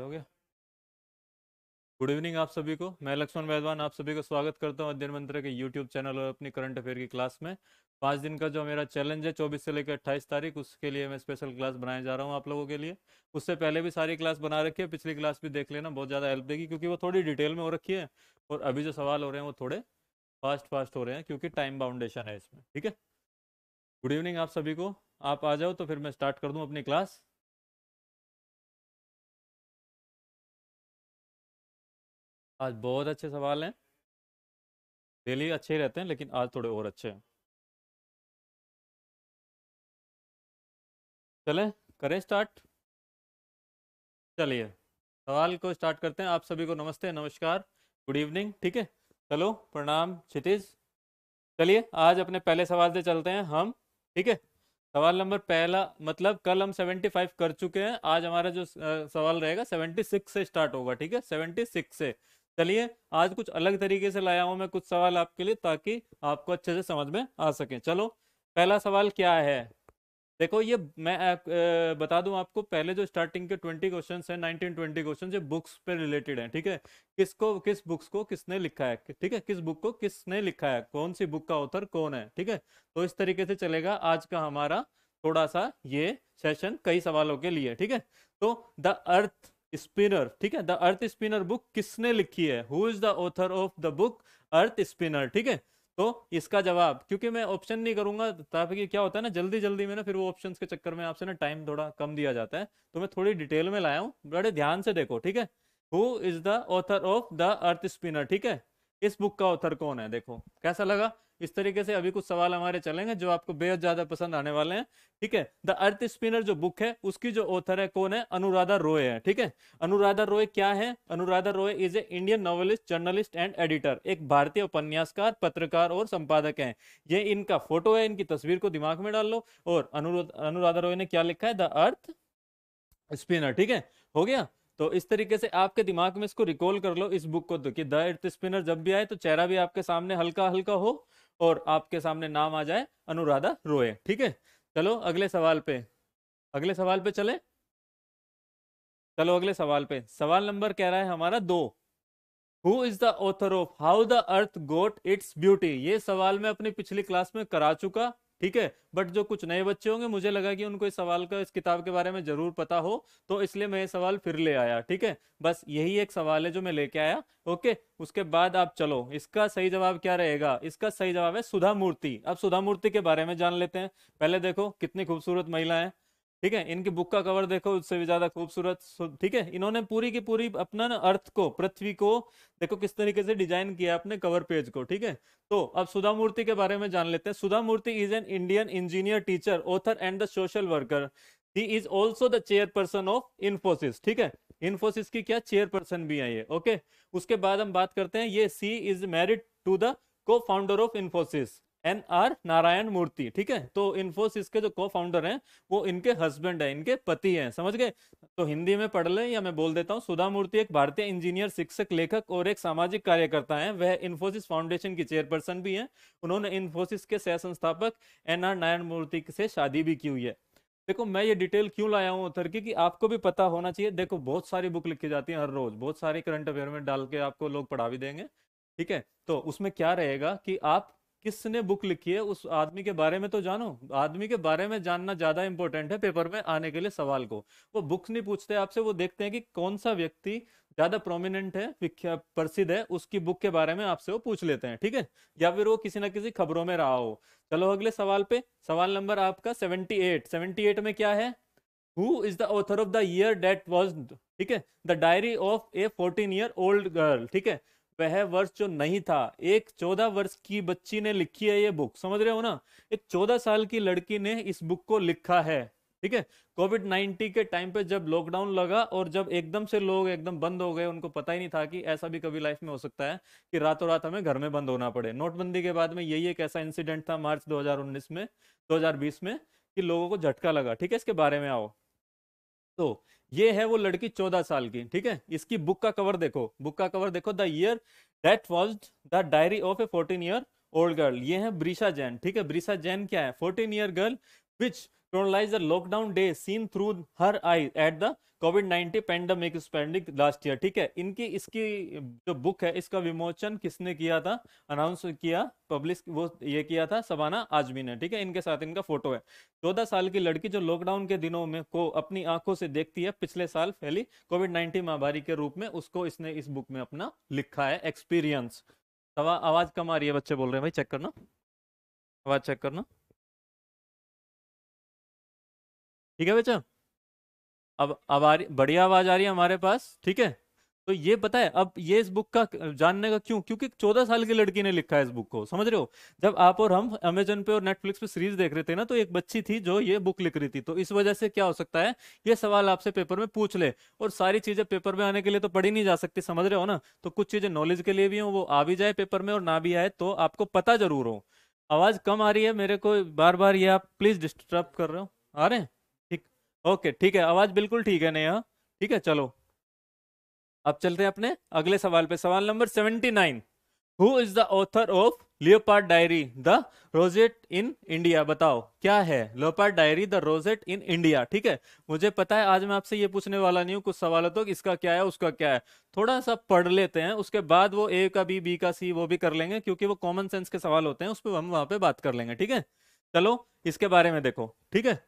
हो गया good evening आप सभी को मैं लक्ष्मण वैद्वान आप सभी को स्वागत करता हूं अध्ययन मंत्र के यूट्यूब चैनल और अपनी करंट अफेयर की क्लास में पाँच दिन का जो मेरा चैलेंज है चौबीस से लेकर अट्ठाईस तारीख उसके लिए मैं स्पेशल क्लास बनाए जा रहा हूँ आप लोगों के लिए उससे पहले भी सारी क्लास बना रखी है पिछली क्लास भी देख लेना बहुत ज़्यादा हेल्प देगी क्योंकि वो थोड़ी डिटेल में हो रखी है और अभी जो सवाल हो रहे हैं वो थोड़े फास्ट फास्ट हो रहे हैं क्योंकि टाइम बाउंडेशन है इसमें ठीक है गुड इवनिंग आप सभी को आप आ जाओ तो फिर मैं स्टार्ट कर दूँ अपनी क्लास आज बहुत अच्छे सवाल हैं डेली अच्छे ही रहते हैं लेकिन आज थोड़े और अच्छे हैं चलें करें स्टार्ट चलिए सवाल को स्टार्ट करते हैं आप सभी को नमस्ते नमस्कार गुड इवनिंग ठीक है चलो प्रणाम क्षितिज चलिए आज अपने पहले सवाल से चलते हैं हम ठीक है सवाल नंबर पहला मतलब कल हम 75 कर चुके हैं आज हमारा जो सवाल रहेगा 76 से स्टार्ट होगा ठीक है 76 से चलिए आज कुछ अलग तरीके से लाया हूं मैं कुछ सवाल आपके लिए ताकि आपको अच्छे से समझ में आ सके चलो पहला सवाल क्या है देखो ये मैं आ, बता दूं आपको पहले जो स्टार्टिंग के ट्वेंटी क्वेश्चन है नाइनटीन ट्वेंटी क्वेश्चन ये बुक्स पे रिलेटेड है ठीक है किसको किस बुक्स को किसने लिखा है ठीक है किस बुक को किसने लिखा है कौन सी बुक का ऑथर कौन है ठीक है तो इस तरीके से चलेगा आज का हमारा थोड़ा सा ये सेशन कई सवालों के लिए ठीक है तो द अर्थ स्पिनर ठीक है द अर्थ स्पिनर बुक किसने लिखी है who is the author of the book Earth Spinner ठीक है तो इसका जवाब क्योंकि मैं ऑप्शन नहीं करूंगा ताकि क्या होता है ना जल्दी जल्दी में ना फिर वो ऑप्शंस के चक्कर में आपसे ना टाइम थोड़ा कम दिया जाता है तो मैं थोड़ी डिटेल में लाया हूँ बड़े ध्यान से देखो ठीक है who is the author of the Earth Spinner ठीक है इस बुक का ऑथर कौन है देखो कैसा लगा इस तरीके से अभी कुछ सवाल हमारे चलेंगे जो आपको बेहद ज्यादा पसंद आने वाले हैं ठीक है द अर्थ स्पिनर जो बुक है उसकी जो ऑथर है कौन है अनुराधा रोय है ठीक है अनुराधा रोय क्या है Anuradha Roy is a Indian novelist journalist and editor एक भारतीय उपन्यासकार पत्रकार और संपादक है ये इनका फोटो है इनकी तस्वीर को दिमाग में डाल लो और अनुराधा रोय ने क्या लिखा है द अर्थ स्पिनर ठीक है हो गया तो इस तरीके से आपके दिमाग में इसको रिकॉल कर लो इस बुक को तो कि द अर्थ स्पिनर जब भी आए तो चेहरा भी आपके सामने हल्का हल्का हो और आपके सामने नाम आ जाए अनुराधा रोए ठीक है चलो अगले सवाल पे अगले सवाल पे चले चलो अगले सवाल पे सवाल नंबर कह रहा है हमारा दो who is the author of how the earth got its beauty ये सवाल मैं अपनी पिछली क्लास में करा चुका ठीक है बट जो कुछ नए बच्चे होंगे मुझे लगा कि उनको इस सवाल का इस किताब के बारे में जरूर पता हो तो इसलिए मैं ये सवाल फिर ले आया ठीक है बस यही एक सवाल है जो मैं लेके आया ओके उसके बाद आप चलो इसका सही जवाब क्या रहेगा इसका सही जवाब है सुधा मूर्ति अब सुधा मूर्ति के बारे में जान लेते हैं पहले देखो कितनी खूबसूरत महिला है ठीक है इनकी बुक का कवर देखो उससे भी ज्यादा खूबसूरत ठीक है इन्होंने पूरी की पूरी अपना ना अर्थ को पृथ्वी को देखो किस तरीके से डिजाइन किया अपने कवर पेज को ठीक है तो अब सुधा मूर्ति के बारे में जान लेते हैं Sudha Murty is an Indian engineer teacher author and the social worker he is also the chairperson of Infosys ठीक है इन्फोसिस की क्या चेयरपर्सन भी है ये ओके उसके बाद हम बात करते हैं ये she is married to the co founder of Infosys N R Narayana Murthy ठीक है तो इन्फोसिस के जो को फाउंडर है वो इनके हस्बैंड है इनके पति हैं समझ गए तो हिंदी में पढ़ लें या मैं बोल देता हूँ सुधा मूर्ति एक भारतीय इंजीनियर शिक्षक लेखक और एक सामाजिक कार्यकर्ता हैं वह इन्फोसिस फाउंडेशन की चेयरपर्सन भी हैं उन्होंने इन्फोसिस के सह संस्थापक एन आर नारायण मूर्ति से शादी भी की हुई है देखो मैं ये डिटेल क्यों लाया हूँ उतर की कि आपको भी पता होना चाहिए देखो बहुत सारी बुक लिखी जाती है हर रोज बहुत सारे करंट अफेयर में डाल के आपको लोग पढ़ा भी देंगे ठीक है तो उसमें क्या रहेगा कि आप किसने बुक लिखी है उस आदमी के बारे में तो जानो आदमी के बारे में जानना ज्यादा इंपॉर्टेंट है पेपर में आने के लिए सवाल को वो बुक्स नहीं पूछते आपसे वो देखते हैं कि कौन सा व्यक्ति ज्यादा प्रोमिनेंट है विख्या प्रसिद्ध है उसकी बुक के बारे में आपसे वो पूछ लेते हैं ठीक है या फिर वो किसी ना किसी खबरों में रहा हो चलो अगले सवाल पे सवाल नंबर आपका सेवेंटी एट सेवेंटी एट में क्या है who is the author of the year that was ठीक है the diary of a fourteen year old girl ठीक है वह वर्ष जो नहीं था एक चौदह वर्ष की बच्ची ने लिखी है ये बुक समझ रहे हो ना एक चौदह साल की लड़की ने इस बुक को लिखा है ठीक है कोविड नाइन्टीन के टाइम पे जब लॉकडाउन लगा और जब एकदम से लोग एकदम बंद हो गए उनको पता ही नहीं था कि ऐसा भी कभी लाइफ में हो सकता है कि रातों रात हमें घर में बंद होना पड़े नोटबंदी के बाद में यही एक ऐसा इंसिडेंट था मार्च 2019 में 2020 में कि लोगों को झटका लगा ठीक है इसके बारे में आओ तो ये है वो लड़की चौदह साल की ठीक है इसकी बुक का कवर देखो बुक का कवर देखो the year that was the diary of a fourteen year old girl ये है ब्रिशा जैन ठीक है ब्रिशा जैन क्या है fourteen year girl which chronologized the lockdown day seen through her eyes at the COVID 19 pandemic spending last year ठीक है इनकी इसकी जो बुक है इसका विमोचन किसने किया था अनाउंस किया पब्लिश वो ये किया था सबाना आजमी ने ठीक है इनके साथ इनका फोटो है चौदह साल की लड़की जो लॉकडाउन के दिनों में को अपनी आंखों से देखती है पिछले साल फैली कोविड नाइन्टीन महामारी के रूप में उसको इसने इस बुक में अपना लिखा है एक्सपीरियंस आवाज कम आ रही है बच्चे बोल रहे हैं भाई चेक करना आवाज चेक करना ठीक है बच्चा अब अब आ रही बढ़िया आवाज आ रही है हमारे पास ठीक है तो ये पता है अब ये इस बुक का जानने का क्यों क्योंकि चौदह साल की लड़की ने लिखा है इस बुक को समझ रहे हो जब आप और हम अमेजन पे और नेटफ्लिक्स पे सीरीज देख रहे थे ना तो एक बच्ची थी जो ये बुक लिख रही थी तो इस वजह से क्या हो सकता है ये सवाल आपसे पेपर में पूछ ले और सारी चीजें पेपर में आने के लिए तो पढ़ी नहीं जा सकती समझ रहे हो ना तो कुछ चीजें नॉलेज के लिए भी हो वो आ भी जाए पेपर में और ना भी आए तो आपको पता जरूर हो आवाज कम आ रही है मेरे को बार बार ये आप प्लीज डिस्टर्ब कर रहे हो आ रहे हैं ओके ठीक है आवाज बिल्कुल ठीक है नेहा ठीक है चलो अब चलते हैं अपने अगले सवाल पे सवाल नंबर seventy nine who is the author of leopard diary the rosette in India बताओ क्या है leopard diary the rosette in India ठीक है मुझे पता है आज मैं आपसे ये पूछने वाला नहीं हूँ कुछ सवाल तो इसका क्या है उसका क्या है थोड़ा सा पढ़ लेते हैं उसके बाद वो ए का बी बी का सी वो भी कर लेंगे क्योंकि वो कॉमन सेंस के सवाल होते हैं उस पर हम वहां पे बात कर लेंगे ठीक है चलो इसके बारे में देखो ठीक है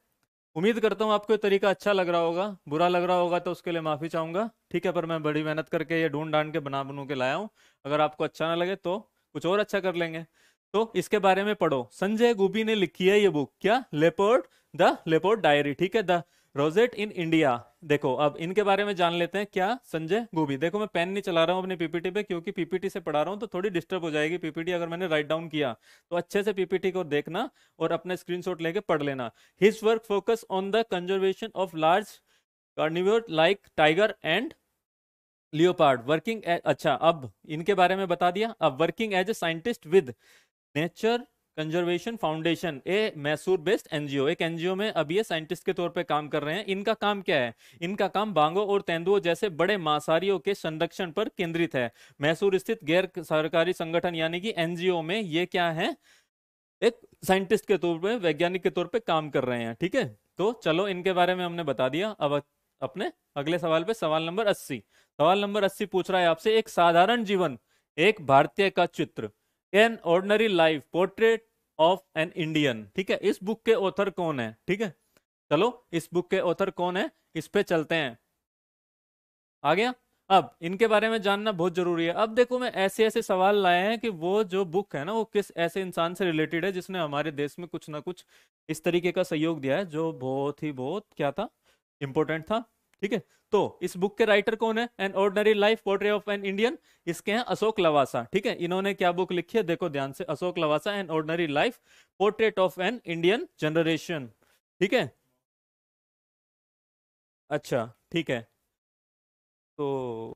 उम्मीद करता हूँ आपको ये तरीका अच्छा लग रहा होगा बुरा लग रहा होगा तो उसके लिए माफ़ी चाहूंगा ठीक है पर मैं बड़ी मेहनत करके ये ढूंढ डांड के बना बनू के लाया हूँ अगर आपको अच्छा ना लगे तो कुछ और अच्छा कर लेंगे तो इसके बारे में पढ़ो संजय गोभी ने लिखी है ये बुक क्या लेपोर्ट द लेपोर्ट डायरी ठीक है द रोजेट इन इंडिया देखो अब इनके बारे में जान लेते हैं क्या संजय गोभी देखो मैं पेन नहीं चला रहा हूं अपनी पीपीटी पे क्योंकि पीपीटी से पढ़ा रहा हूँ तो थोड़ी डिस्टर्ब हो जाएगी पीपीटी अगर मैंने राइट डाउन किया तो अच्छे से पीपीटी को देखना और अपना स्क्रीनशॉट लेके पढ़ लेना his work focus on the conservation of large carnivore like tiger and leopard working अच्छा अब इनके बारे में बता दिया अब working as a scientist with nature conservation foundation a Mysore based NGO एक एनजीओ में अभी ये साइंटिस्ट के तौर पे काम कर रहे हैं इनका काम क्या है इनका काम बांगो और तेंदुओं जैसे बड़े मांसाहारियों के संरक्षण पर केंद्रित है मैसूर स्थित गैर सरकारी संगठन यानी कि एनजीओ में ये क्या है एक साइंटिस्ट के तौर पर वैज्ञानिक के तौर पर काम कर रहे हैं ठीक है तो चलो इनके बारे में हमने बता दिया अब अपने अगले सवाल पे सवाल नंबर अस्सी सवाल नंबर अस्सी पूछ रहा है आपसे एक साधारण जीवन एक भारतीय का चित्र an ordinary life portrait of an Indian ठीक है इस बुक के ऑथर कौन है ठीक है चलो इस बुक के ऑथर कौन है इस पे चलते हैं आ गया अब इनके बारे में जानना बहुत जरूरी है अब देखो मैं ऐसे ऐसे सवाल लाए हैं कि वो जो बुक है ना वो किस ऐसे इंसान से रिलेटेड है जिसने हमारे देश में कुछ ना कुछ इस तरीके का सहयोग दिया है जो बहुत ही बहुत क्या था इंपॉर्टेंट था ठीक है तो इस बुक के राइटर कौन है an ordinary life portrait of an Indian इसके हैं अशोक लवासा ठीक है इन्होंने क्या बुक लिखी है देखो ध्यान से Ashok Lavasa an ordinary life portrait of an Indian generation ठीक है अच्छा ठीक है तो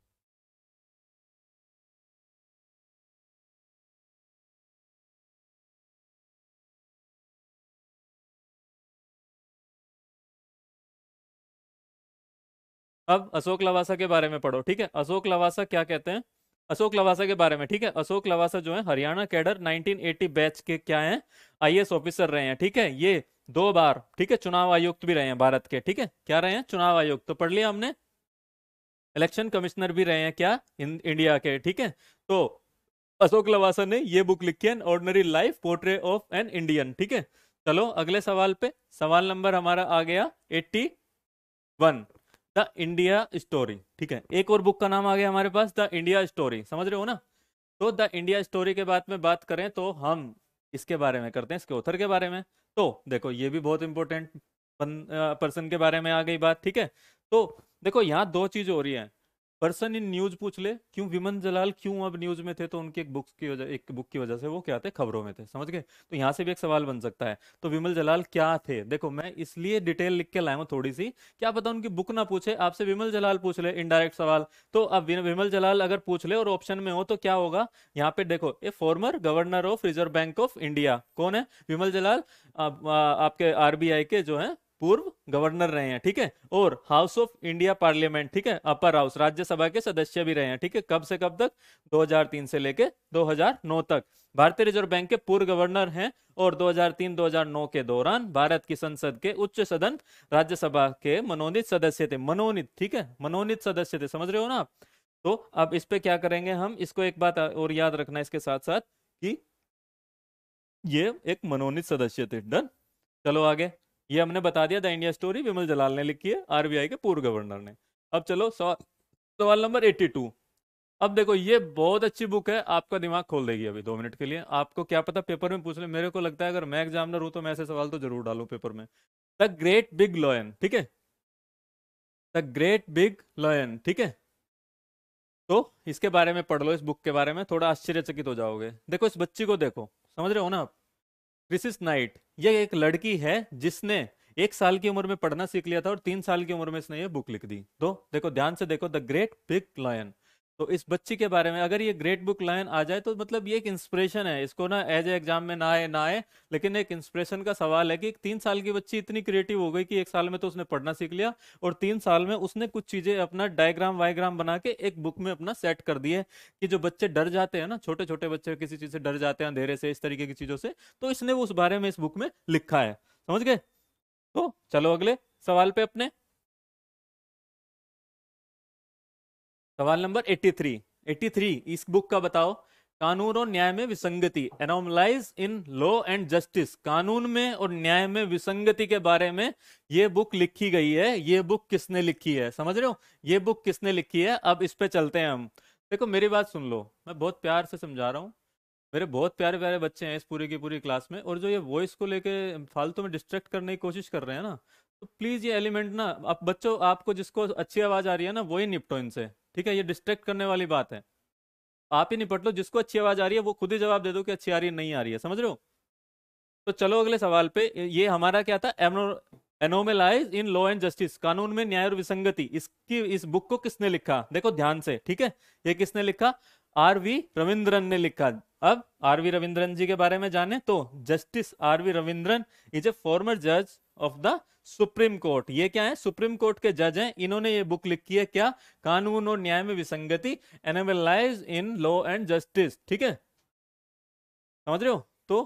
अब अशोक लवासा के बारे में पढ़ो ठीक है अशोक लवासा क्या कहते हैं अशोक लवासा के बारे में ठीक है अशोक लवासा जो है हरियाणा कैडर 1980 बैच के क्या हैं आईएएस ऑफिसर रहे हैं ठीक है ये दो बार ठीक है चुनाव आयुक्त भी रहे हैं भारत के ठीक है क्या रहे हैं चुनाव आयुक्त तो पढ़ लिया हमने इलेक्शन कमिश्नर भी रहे हैं क्या इन, इंडिया के ठीक है तो अशोक लवासा ने ये बुक लिखी है ordinary life portrait of an Indian ठीक है चलो अगले सवाल पे सवाल नंबर हमारा आ गया एट्टी द इंडिया स्टोरी ठीक है एक और बुक का नाम आ गया हमारे पास द इंडिया स्टोरी समझ रहे हो ना तो द इंडिया स्टोरी के बाद में बात करें तो हम इसके बारे में करते हैं इसके ऑथर के बारे में तो देखो ये भी बहुत इंपॉर्टेंट पर्सन के बारे में आ गई बात ठीक है तो देखो यहाँ दो चीज हो रही है पर्सन इन न्यूज पूछ ले क्यों विमन जलाल क्यों अब न्यूज में थे तो उनके एक बुक्स की वजह एक बुक की वजह से वो क्या थे खबरों में थे समझ गए तो यहाँ से भी एक सवाल बन सकता है तो विमल जलाल क्या थे देखो मैं इसलिए डिटेल लिख के लाया हूँ थोड़ी सी क्या पता उनकी बुक ना पूछे आपसे विमल जलाल पूछ ले इनडायरेक्ट सवाल तो अब विमल जलाल अगर पूछ ले और ऑप्शन में हो तो क्या होगा यहाँ पे देखो a former governor of reserve bank of India कौन है विमल जलाल आपके आरबीआई के जो है पूर्व गवर्नर रहे हैं ठीक है और हाउस ऑफ इंडिया पार्लियामेंट ठीक है अपर हाउस राज्यसभा के सदस्य भी रहे हैं ठीक है कब से कब तक 2003 से लेके 2009 तक भारतीय रिजर्व बैंक के पूर्व गवर्नर हैं और 2003-2009 के दौरान भारत की संसद के उच्च सदन राज्यसभा के मनोनीत सदस्य थे मनोनीत ठीक है मनोनीत सदस्य थे समझ रहे हो ना आप तो अब इस पे क्या करेंगे हम इसको एक बात और याद रखना इसके साथ साथ कि ये एक मनोनीत सदस्य थे डन चलो आगे ये हमने बता दिया the India story Vimal Jalan ने लिखी है आरबीआई के पूर्व गवर्नर ने अब चलो सवाल नंबर एट्टी टू अब देखो ये बहुत अच्छी बुक है आपका दिमाग खोल देगी अभी दो मिनट के लिए आपको क्या पता पेपर में पूछ ले मेरे को लगता है अगर मैं एग्जामिनर हूं तो मैं ऐसे सवाल तो जरूर डालू पेपर में द ग्रेट बिग लॉयन ठीक है द ग्रेट बिग लॉयन ठीक है तो इसके बारे में पढ़ लो इस बुक के बारे में थोड़ा आश्चर्यचकित हो जाओगे देखो इस बच्ची को देखो समझ रहे हो ना आप क्रिसिस नाइट ये एक लड़की है जिसने एक साल की उम्र में पढ़ना सीख लिया था और तीन साल की उम्र में इसने ये बुक लिख दी तो देखो ध्यान से देखो द ग्रेट बिग लॉयन तो इस बच्ची के बारे में अगर ये ग्रेट बुक लाइन आ जाए तो मतलब ये एक इंस्पिरेशन है इसको ना एज ए एग्जाम में ना आए ना आए लेकिन एक इंस्पिरेशन का सवाल है कि तीन साल की बच्ची इतनी क्रिएटिव हो गई कि एक साल में तो उसने पढ़ना सीख लिया और तीन साल में उसने कुछ चीजें अपना डायग्राम वायग्राम बना के एक बुक में अपना सेट कर दिए कि जो बच्चे डर जाते हैं ना छोटे छोटे बच्चे किसी चीज से डर जाते हैं अंधेरे से इस तरीके की चीजों से तो इसने वो उस बारे में इस बुक में लिखा है समझ गए तो चलो अगले सवाल पे अपने सवाल नंबर 83 83 इस बुक का बताओ कानून और न्याय में विसंगति anomalies in law and justice कानून में और न्याय में विसंगति के बारे में ये बुक लिखी गई है ये बुक किसने लिखी है समझ रहे हो ये बुक किसने लिखी है अब इस पे चलते हैं हम देखो मेरी बात सुन लो मैं बहुत प्यार से समझा रहा हूँ मेरे बहुत प्यारे प्यारे बच्चे हैं इस पूरी की पूरी क्लास में और जो ये वॉइस को लेके फालतू में डिस्ट्रैक्ट करने की कोशिश कर रहे हैं ना तो प्लीज़ ये एलिमेंट ना आप बच्चों आपको जिसको अच्छी आवाज़ आ रही है ना वही निपटो इनसे ठीक है ये डिस्ट्रैक्ट करने वाली बात है आप ही निपट लो जिसको अच्छी आवाज़ आ रही है वो खुद ही जवाब दे दो कि अच्छी आ रही है नहीं आ रही है समझ रहे हो तो चलो अगले सवाल पे ये हमारा क्या था anomalies in law and justice कानून में न्याय और विसंगति इसकी इस बुक को किसने लिखा देखो ध्यान से ठीक है ये किसने लिखा आर वी रविंद्रन ने लिखा अब आर वी रविंद्रन जी के बारे में जाने तो justice R V Raveendran is a former जज ऑफ द सुप्रीम कोर्ट ये क्या है सुप्रीम कोर्ट के जज हैं इन्होंने ये बुक लिखी है क्या कानून और न्याय में विसंगति anomalies in law and justice ठीक है समझ रहे हो तो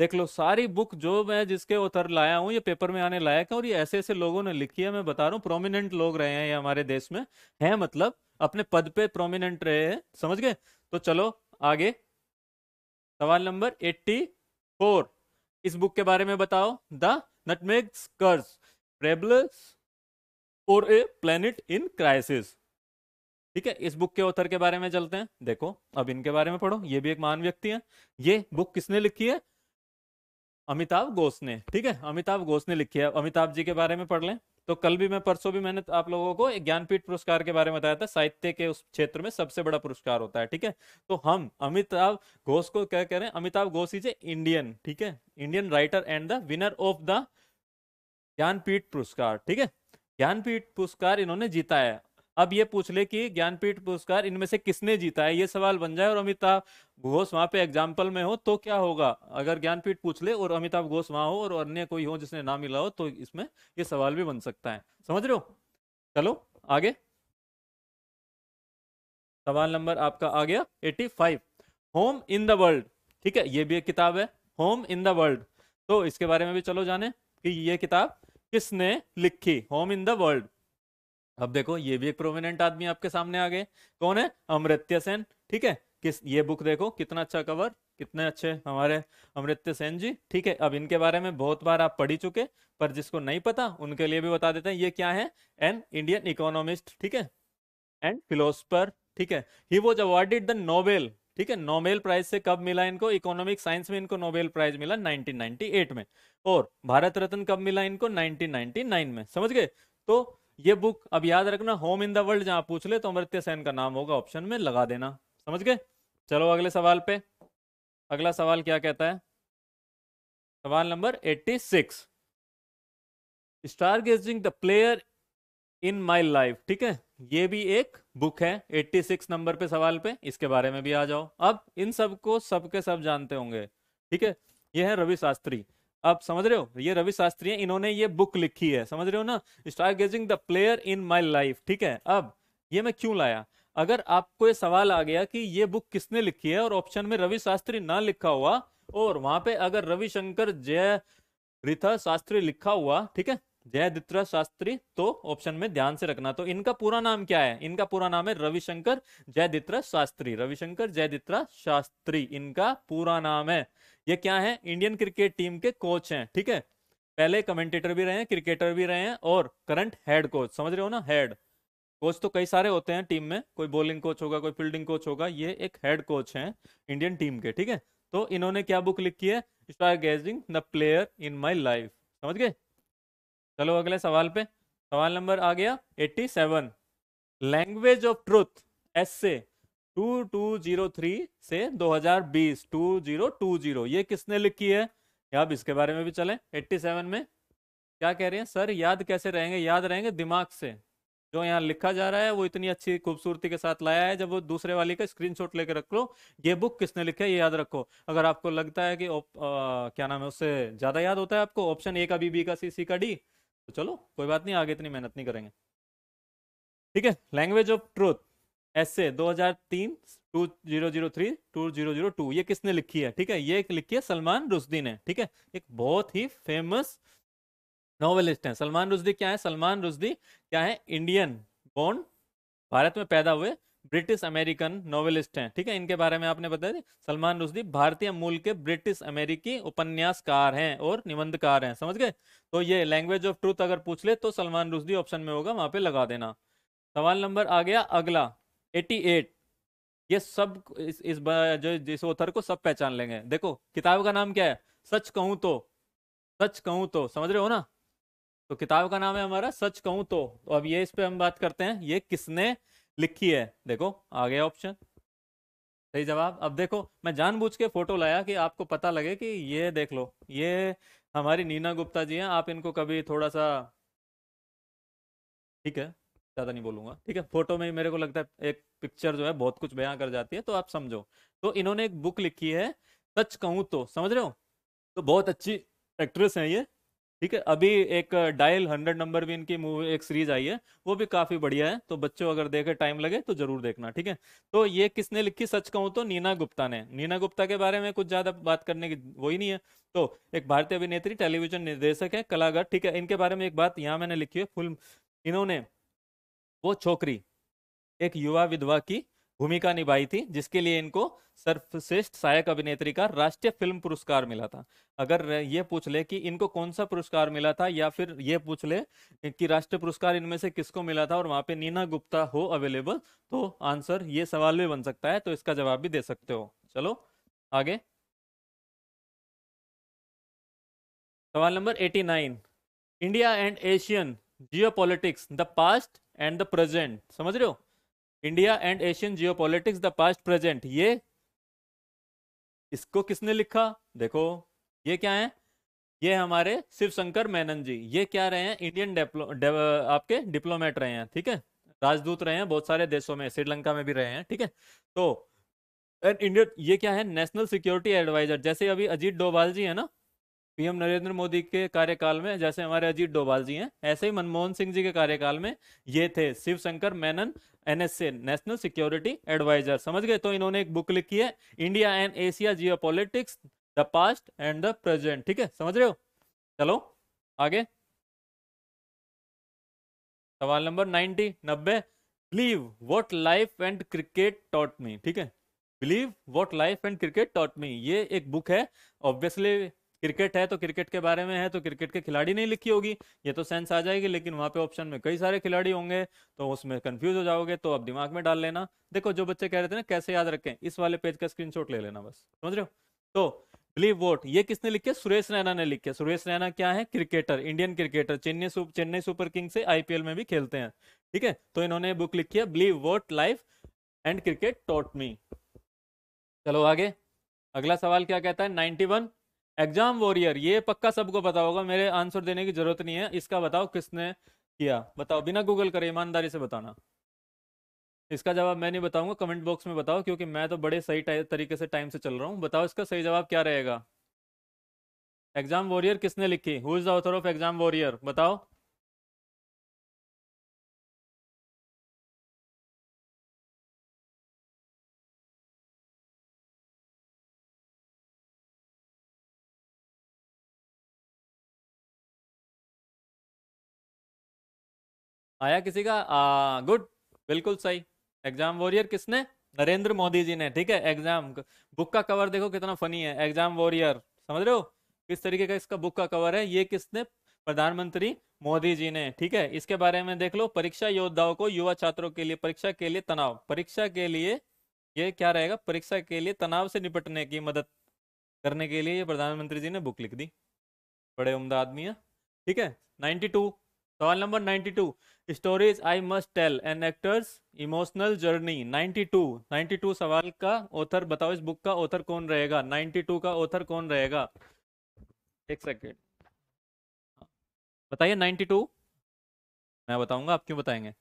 देख लो सारी बुक जो मैं जिसके उतर लाया हूँ ये पेपर में आने लायक है और ये ऐसे ऐसे लोगों ने लिखी है मैं बता रहा हूँ प्रोमिनेंट लोग रहे हैं ये हमारे देश में है मतलब अपने पद पे प्रोमिनेंट रहे हैं समझ गए तो चलो आगे सवाल नंबर एट्टी फोर इस बुक के बारे में बताओ द nutmeg's curse prevalence और ए प्लेनेट इन क्राइसिस ठीक है इस बुक के ऑथर के बारे में चलते हैं देखो अब इनके बारे में पढ़ो ये भी एक महान व्यक्ति है ये बुक किसने लिखी है अमिताभ घोष ने ठीक है अमिताभ घोष ने लिखी है अमिताभ जी के बारे में पढ़ लें तो कल भी मैं परसों भी मैंने आप लोगों को ज्ञानपीठ पुरस्कार के बारे में बताया था साहित्य के उस क्षेत्र में सबसे बड़ा पुरस्कार होता है ठीक है तो हम अमिताभ घोष को क्या कह रहे हैं Amitav Ghosh is a Indian ठीक है Indian writer and the winner of the Jnanpith पुरस्कार ठीक है ज्ञानपीठ पुरस्कार इन्होंने जीता है अब ये पूछ ले कि ज्ञानपीठ पुरस्कार इनमें से किसने जीता है ये सवाल बन जाए और अमिताभ घोष वहां पे एग्जाम्पल में हो तो क्या होगा अगर ज्ञानपीठ पूछ ले और अमिताभ घोष वहां हो और अन्य कोई हो जिसने ना मिला हो तो इसमें ये सवाल भी बन सकता है समझ रहे हो चलो आगे सवाल नंबर आपका आ गया 85 होम इन द वर्ल्ड ठीक है ये भी एक किताब है होम इन द वर्ल्ड तो इसके बारे में भी चलो जाने कि ये किताब किसने लिखी होम इन द वर्ल्ड अब देखो ये भी एक प्रोमिनेंट आदमी आपके सामने आ गए कौन है अमृत्य सेन ठीक है किस ये बुक देखो कितना अच्छा कवर कितने अच्छे हमारे अमृत्य सेन जी ठीक है अब इनके बारे में बहुत बार आप पढ़ी चुके पर जिसको नहीं पता उनके लिए भी बता देते हैं ये क्या है एन इंडियन इकोनॉमिस्ट ठीक है एंड फिलोसफर ठीक है he was awarded the Nobel ठीक है नोबेल प्राइज से कब मिला इनको इकोनॉमिक साइंस में इनको नोबेल प्राइज मिला 1998 में और भारत रत्न कब मिला इनको 1999 में समझ गए तो ये बुक अब याद रखना होम इन द वर्ल्ड जहां पूछ ले तो अमृत्य सेन का नाम होगा ऑप्शन में लगा देना समझ गए चलो अगले सवाल पे अगला सवाल क्या कहता है सवाल नंबर 86 star gazing the player in my life ठीक है ये भी एक बुक है 86 नंबर पे सवाल पे इसके बारे में भी आ जाओ अब इन सबको सबके सब जानते होंगे ठीक है ये है रवि शास्त्री आप समझ रहे हो ये रवि शास्त्री है इन्होंने ये बुक लिखी है समझ रहे हो ना star gazing the player in my life ठीक है अब ये मैं क्यों लाया अगर आपको ये सवाल आ गया कि ये बुक किसने लिखी है और ऑप्शन में रवि शास्त्री ना लिखा हुआ और वहां पे अगर रविशंकर जय रिथा शास्त्री लिखा हुआ ठीक है जयदित्रा शास्त्री तो ऑप्शन में ध्यान से रखना तो इनका पूरा नाम क्या है इनका पूरा नाम है रविशंकर जयदित्रा शास्त्री रविशंकर जयदित्रा शास्त्री इनका पूरा नाम है ये क्या है इंडियन क्रिकेट टीम के कोच हैं ठीक है पहले कमेंटेटर भी रहे हैं क्रिकेटर भी रहे हैं और करंट हेड कोच समझ रहे हो ना हेड कोच तो कई सारे होते हैं टीम में कोई बॉलिंग कोच होगा कोई फील्डिंग कोच होगा ये एक हेड कोच है इंडियन टीम के ठीक है तो इन्होंने क्या बुक लिखी है star gazing the player in my life समझ गए चलो अगले सवाल पे सवाल नंबर आ गया 87 लैंग्वेज ऑफ ट्रूथ एस से 2203 से 2020 जीरो ये किसने लिखी है अब इसके बारे में भी चलें 87 में क्या कह रहे हैं सर याद कैसे रहेंगे याद रहेंगे दिमाग से जो यहाँ लिखा जा रहा है वो इतनी अच्छी खूबसूरती के साथ लाया है जब वो दूसरे वाले का स्क्रीनशॉट लेके रख लो ये बुक किसने लिखा है ये याद रखो अगर आपको लगता है कि आ, क्या नाम है उससे ज्यादा याद होता है आपको ऑप्शन ए का बी बी का सी सी का डी तो चलो कोई बात नहीं आगे इतनी मेहनत नहीं करेंगे ठीक है लैंग्वेज ऑफ ट्रूथ ऐसे 2003 2003 2002 ये किसने लिखी है ठीक है ये लिखी है सलमान रुश्दी ने ठीक है एक बहुत ही फेमस नॉवेलिस्ट है सलमान रुश्दी क्या है सलमान रुश्दी क्या है इंडियन बोर्न भारत में पैदा हुए ब्रिटिश अमेरिकन नॉवेलिस्ट हैं ठीक है इनके बारे में आपने बताया दी सलमान रुशदी भारतीय मूल के ब्रिटिश अमेरिकी उपन्यासकार हैं और निबंधकार हैं समझ गए तो ये लैंग्वेज ऑफ ट्रूथ अगर पूछ ले तो सलमान रुशदी ऑप्शन में होगा वहां पे लगा देना सवाल नंबर आ गया अगला 88 ये सब इस, इस जो जिस ओथर को सब पहचान लेंगे देखो किताब का नाम क्या है सच कहूं तो सच कहूं तो समझ रहे हो ना तो किताब का नाम है हमारा सच कहूं तो, तो अब ये इस पर हम बात करते हैं ये किसने लिखी है देखो आ गया ऑप्शन सही जवाब अब देखो मैं जानबूझ के फोटो लाया कि आपको पता लगे कि ये देख लो ये हमारी नीना गुप्ता जी हैं आप इनको कभी थोड़ा सा ठीक है ज़्यादा नहीं बोलूंगा ठीक है फोटो में मेरे को लगता है एक पिक्चर जो है बहुत कुछ बयां कर जाती है तो आप समझो तो इन्होंने एक बुक लिखी है सच कहूं तो समझ रहे हो तो बहुत अच्छी एक्ट्रेस है ये ठीक है अभी एक डायल हंड्रेड नंबर भी इनकी मूवी एक सीरीज आई है वो भी काफी बढ़िया है तो बच्चों अगर देखे टाइम लगे तो जरूर देखना ठीक है तो ये किसने लिखी सच कहूं तो नीना गुप्ता ने नीना गुप्ता के बारे में कुछ ज्यादा बात करने की वही नहीं है तो एक भारतीय अभिनेत्री टेलीविजन निर्देशक है कलाकार ठीक है इनके बारे में एक बात यहाँ मैंने लिखी है फिल्म इन्होंने वो छोकरी एक युवा विधवा की भूमिका निभाई थी जिसके लिए इनको सर्वश्रेष्ठ सहायक अभिनेत्री का राष्ट्रीय फिल्म पुरस्कार मिला था अगर ये पूछ ले कि इनको कौन सा पुरस्कार मिला था या फिर ये पूछ ले कि राष्ट्रीय पुरस्कार इनमें से किसको मिला था और वहां पे नीना गुप्ता हो अवेलेबल तो आंसर ये सवाल भी बन सकता है तो इसका जवाब भी दे सकते हो चलो आगे सवाल number nine India and Asian geo the past and the present समझ रहे हो India and Asian politics the past present ये इसको किसने लिखा देखो ये क्या है ये हमारे शिव शंकर मेनन जी ये क्या रहे हैं इंडियन डेप्लो डे, आपके डिप्लोमेट रहे हैं ठीक है राजदूत रहे हैं बहुत सारे देशों में श्रीलंका में भी रहे हैं ठीक है तो इंडिया ये क्या है नेशनल सिक्योरिटी एडवाइजर जैसे अभी अजीत डोभाल जी है ना पीएम नरेंद्र मोदी के कार्यकाल में जैसे हमारे अजीत डोभाल जी हैं ऐसे ही मनमोहन सिंह जी के कार्यकाल में ये थे Shiv Shankar Menon NSA national security adviser समझ गए तो इन्होंने एक बुक लिखी है India and Asia Jio politics the past and the present ठीक है समझ रहे हो चलो आगे सवाल नंबर नाइनटी नब्बे believe what life and cricket taught मी ठीक है believe what life and cricket taught मी ये एक बुक है ऑब्वियसली क्रिकेट है तो क्रिकेट के बारे में है तो क्रिकेट के खिलाड़ी नहीं लिखी होगी ये तो सेंस आ जाएगी लेकिन वहाँ पे ऑप्शन में कई सारे खिलाड़ी होंगे तो उसमें कन्फ्यूज हो जाओगे तो अब दिमाग में डाल लेना देखो जो बच्चे कह रहे थे ना कैसे याद रखें इस वाले पेज का स्क्रीन ले लेना बस समझ रहे हो तो बिलीव वोट ये किसने लिखे सुरेश रैना ने लिखे सुरेश रैना क्या है क्रिकेटर इंडियन क्रिकेटर चेन्नई सुप, चेन्नई सुपर किंग से आईपीएल में भी खेलते हैं ठीक है तो इन्होंने बुक लिखी है believe what life and cricket taught me चलो आगे अगला सवाल क्या कहता है 91 एग्जाम वॉरियर ये पक्का सबको पता होगा मेरे आंसर देने की जरूरत नहीं है इसका बताओ किसने किया बताओ बिना गूगल करे ईमानदारी से बताना इसका जवाब मैं नहीं बताऊंगा कमेंट बॉक्स में बताओ क्योंकि मैं तो बड़े सही तरीके से टाइम से चल रहा हूँ बताओ इसका सही जवाब क्या रहेगा एग्जाम वॉरियर किसने लिखी who is the author of exam warrior बताओ आया किसी का गुड बिल्कुल सही एग्जाम वॉरियर किसने नरेंद्र मोदी जी ने ठीक है एग्जाम बुक का कवर देखो कितना फनी है एग्जाम वॉरियर समझ रहे हो किस तरीके का इसका बुक का कवर है ये किसने प्रधानमंत्री मोदी जी ने ठीक है इसके बारे में देख लो परीक्षा योद्धाओं को युवा छात्रों के लिए परीक्षा के लिए तनाव परीक्षा के लिए ये क्या रहेगा परीक्षा के लिए तनाव से निपटने की मदद करने के लिए ये प्रधानमंत्री जी ने बुक लिख दी बड़े उम्दा आदमी है ठीक है 92 सवाल number 92 stories I must tell an actor's emotional journey 92 92 सवाल का ऑथर बताओ इस बुक का ऑथर कौन रहेगा 92 का ऑथर कौन रहेगा एक सेकेंड बताइए 92 मैं बताऊंगा आप क्यों बताएंगे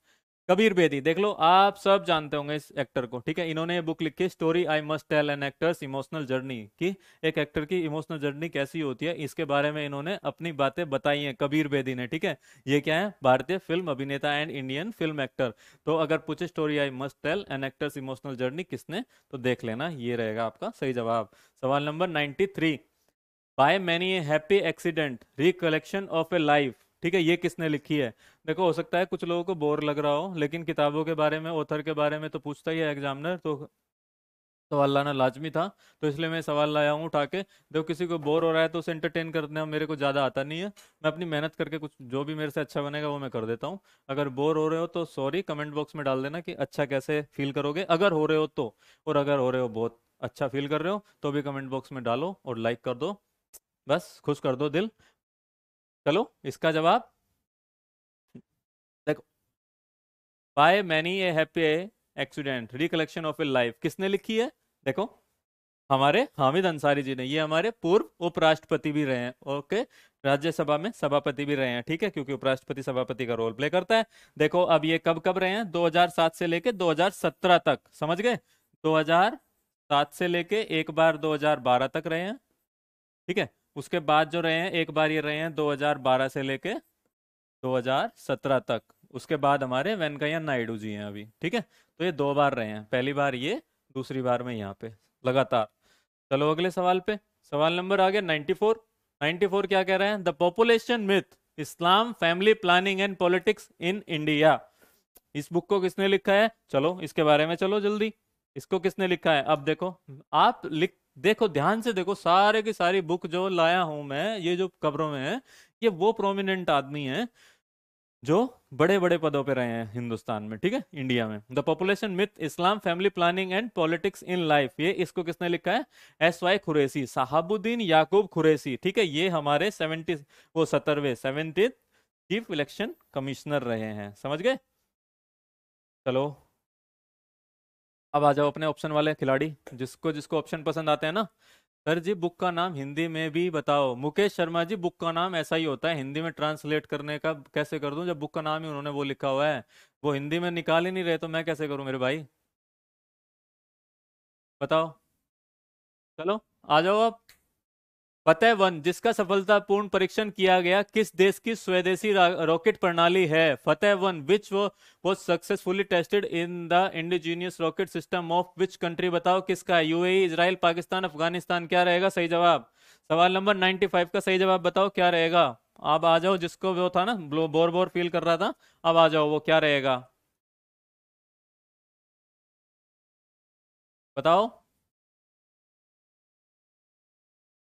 कबीर बेदी देख लो आप सब जानते होंगे इस एक्टर को ठीक है इन्होंने बुक लिखी story I must tell an actor's emotional journey कि एक एक्टर की इमोशनल जर्नी कैसी होती है इसके बारे में इन्होंने अपनी बातें बताई हैं कबीर बेदी ने ठीक है ये क्या है भारतीय फिल्म अभिनेता एंड इंडियन फिल्म एक्टर तो अगर पूछे story I must tell an actor's emotional journey किसने तो देख लेना ये रहेगा आपका सही जवाब सवाल number ninety three by many happy accident recollection of a life ठीक है ये किसने लिखी है देखो हो सकता है कुछ लोगों को बोर लग रहा हो लेकिन किताबों के बारे में ऑथर के बारे में तो पूछता ही है एग्जामिनर तो सवाल लाना लाजमी था तो इसलिए मैं सवाल लाया हूँ उठा के देखो किसी को बोर हो रहा है तो उसे एंटरटेन करने में मेरे को ज़्यादा आता नहीं है मैं अपनी मेहनत करके कुछ जो भी मेरे से अच्छा बनेगा वो मैं कर देता हूँ अगर बोर हो रहे हो तो सॉरी कमेंट बॉक्स में डाल देना कि अच्छा कैसे फील करोगे अगर हो रहे हो तो और अगर हो रहे हो बहुत अच्छा फील कर रहे हो तो भी कमेंट बॉक्स में डालो और लाइक कर दो बस खुश कर दो दिल चलो इसका जवाब देखो by many a happy accident recollection of a life किसने लिखी है देखो हमारे हामिद अंसारी जी ने ये हमारे पूर्व उपराष्ट्रपति भी रहे हैं ओके राज्यसभा में सभापति भी रहे हैं ठीक है क्योंकि उपराष्ट्रपति सभापति का रोल प्ले करता है देखो अब ये कब कब रहे हैं 2007 से लेके 2017 तक समझ गए 2007 से लेके एक बार 2012 तक रहे हैं ठीक है उसके बाद जो रहे हैं एक बार ये रहे हैं 2012 से लेके 2017 तक उसके बाद हमारे वेंकैया नायडू जी हैं अभी ठीक है तो ये दो बार रहे हैं पहली बार ये दूसरी बार में यहाँ पे लगातार चलो अगले सवाल पे सवाल नंबर आ गया 94 94 क्या कह रहे हैं the population myth Islam family planning and politics in India इस बुक को किसने लिखा है चलो इसके बारे में चलो जल्दी इसको किसने लिखा है अब देखो आप लिख देखो ध्यान से देखो सारे की सारी बुक जो लाया हूं मैं ये जो कब्रों में है ये वो प्रोमिनेंट आदमी है जो बड़े बड़े पदों पे रहे हैं हिंदुस्तान में ठीक है इंडिया में the population myth Islam family planning and politics in life ये इसको किसने लिखा है एस वाई खुरैसी साहबुद्दीन याकूब खुरेसी ठीक है ये हमारे सेवेंटी वो सत्तरवे सेवेंटी चीफ इलेक्शन कमिश्नर रहे हैं समझ गए चलो अब आ जाओ अपने ऑप्शन वाले खिलाड़ी जिसको जिसको ऑप्शन पसंद आते हैं ना सर जी बुक का नाम हिंदी में भी बताओ मुकेश शर्मा जी बुक का नाम ऐसा ही होता है हिंदी में ट्रांसलेट करने का कैसे कर दूं जब बुक का नाम ही उन्होंने वो लिखा हुआ है वो हिंदी में निकाल ही नहीं रहे तो मैं कैसे करूं मेरे भाई बताओ चलो आ जाओ आप फतेह वन जिसका सफलतापूर्ण परीक्षण किया गया किस देश की स्वदेशी रॉकेट प्रणाली है फतेह वन विच वो successfully tested in the indigenous rocket system of which country बताओ किसका यूएई इजराइल पाकिस्तान अफगानिस्तान क्या रहेगा सही जवाब सवाल नंबर नाइनटी फाइव का सही जवाब बताओ क्या रहेगा आप आ जाओ जिसको वो था ना बोर बोर फील कर रहा था अब आ जाओ वो क्या रहेगा बताओ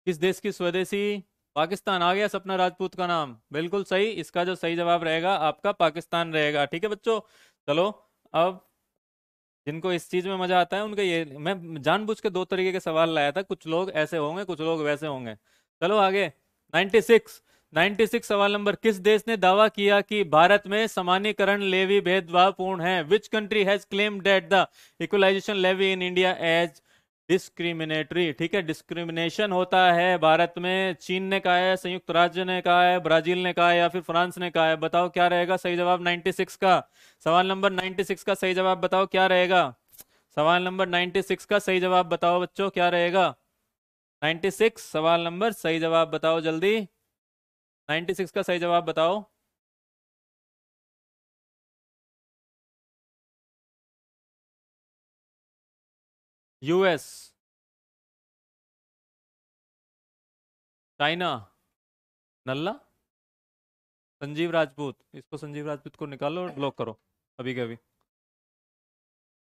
किस देश की स्वदेशी पाकिस्तान आ गया सपना राजपूत का नाम बिल्कुल सही इसका जो सही जवाब रहेगा आपका पाकिस्तान रहेगा ठीक है बच्चों चलो अब जिनको इस चीज में मजा आता है उनके ये मैं जानबूझ के दो तरीके के सवाल लाया था कुछ लोग ऐसे होंगे कुछ लोग वैसे होंगे चलो आगे 96 96 सवाल नंबर किस देश ने दावा किया कि भारत में समानीकरण लेवी भेदभावपूर्ण है which country has claim that the equalisation levy in India as discriminatory ठीक है डिस्क्रिमिनेशन होता है भारत में चीन ने कहा है संयुक्त राज्य ने कहा है ब्राजील ने कहा है या फिर फ्रांस ने कहा है बताओ क्या रहेगा सही जवाब 96 का सवाल नंबर 96 का सही जवाब बताओ क्या रहेगा सवाल नंबर 96 का सही जवाब बताओ बच्चों क्या रहेगा 96 सवाल नंबर सही जवाब बताओ जल्दी 96 का सही जवाब बताओ यूएस चाइना नल्ला संजीव राजपूत इसको संजीव राजपूत को निकालो और ब्लॉक करो अभी के अभी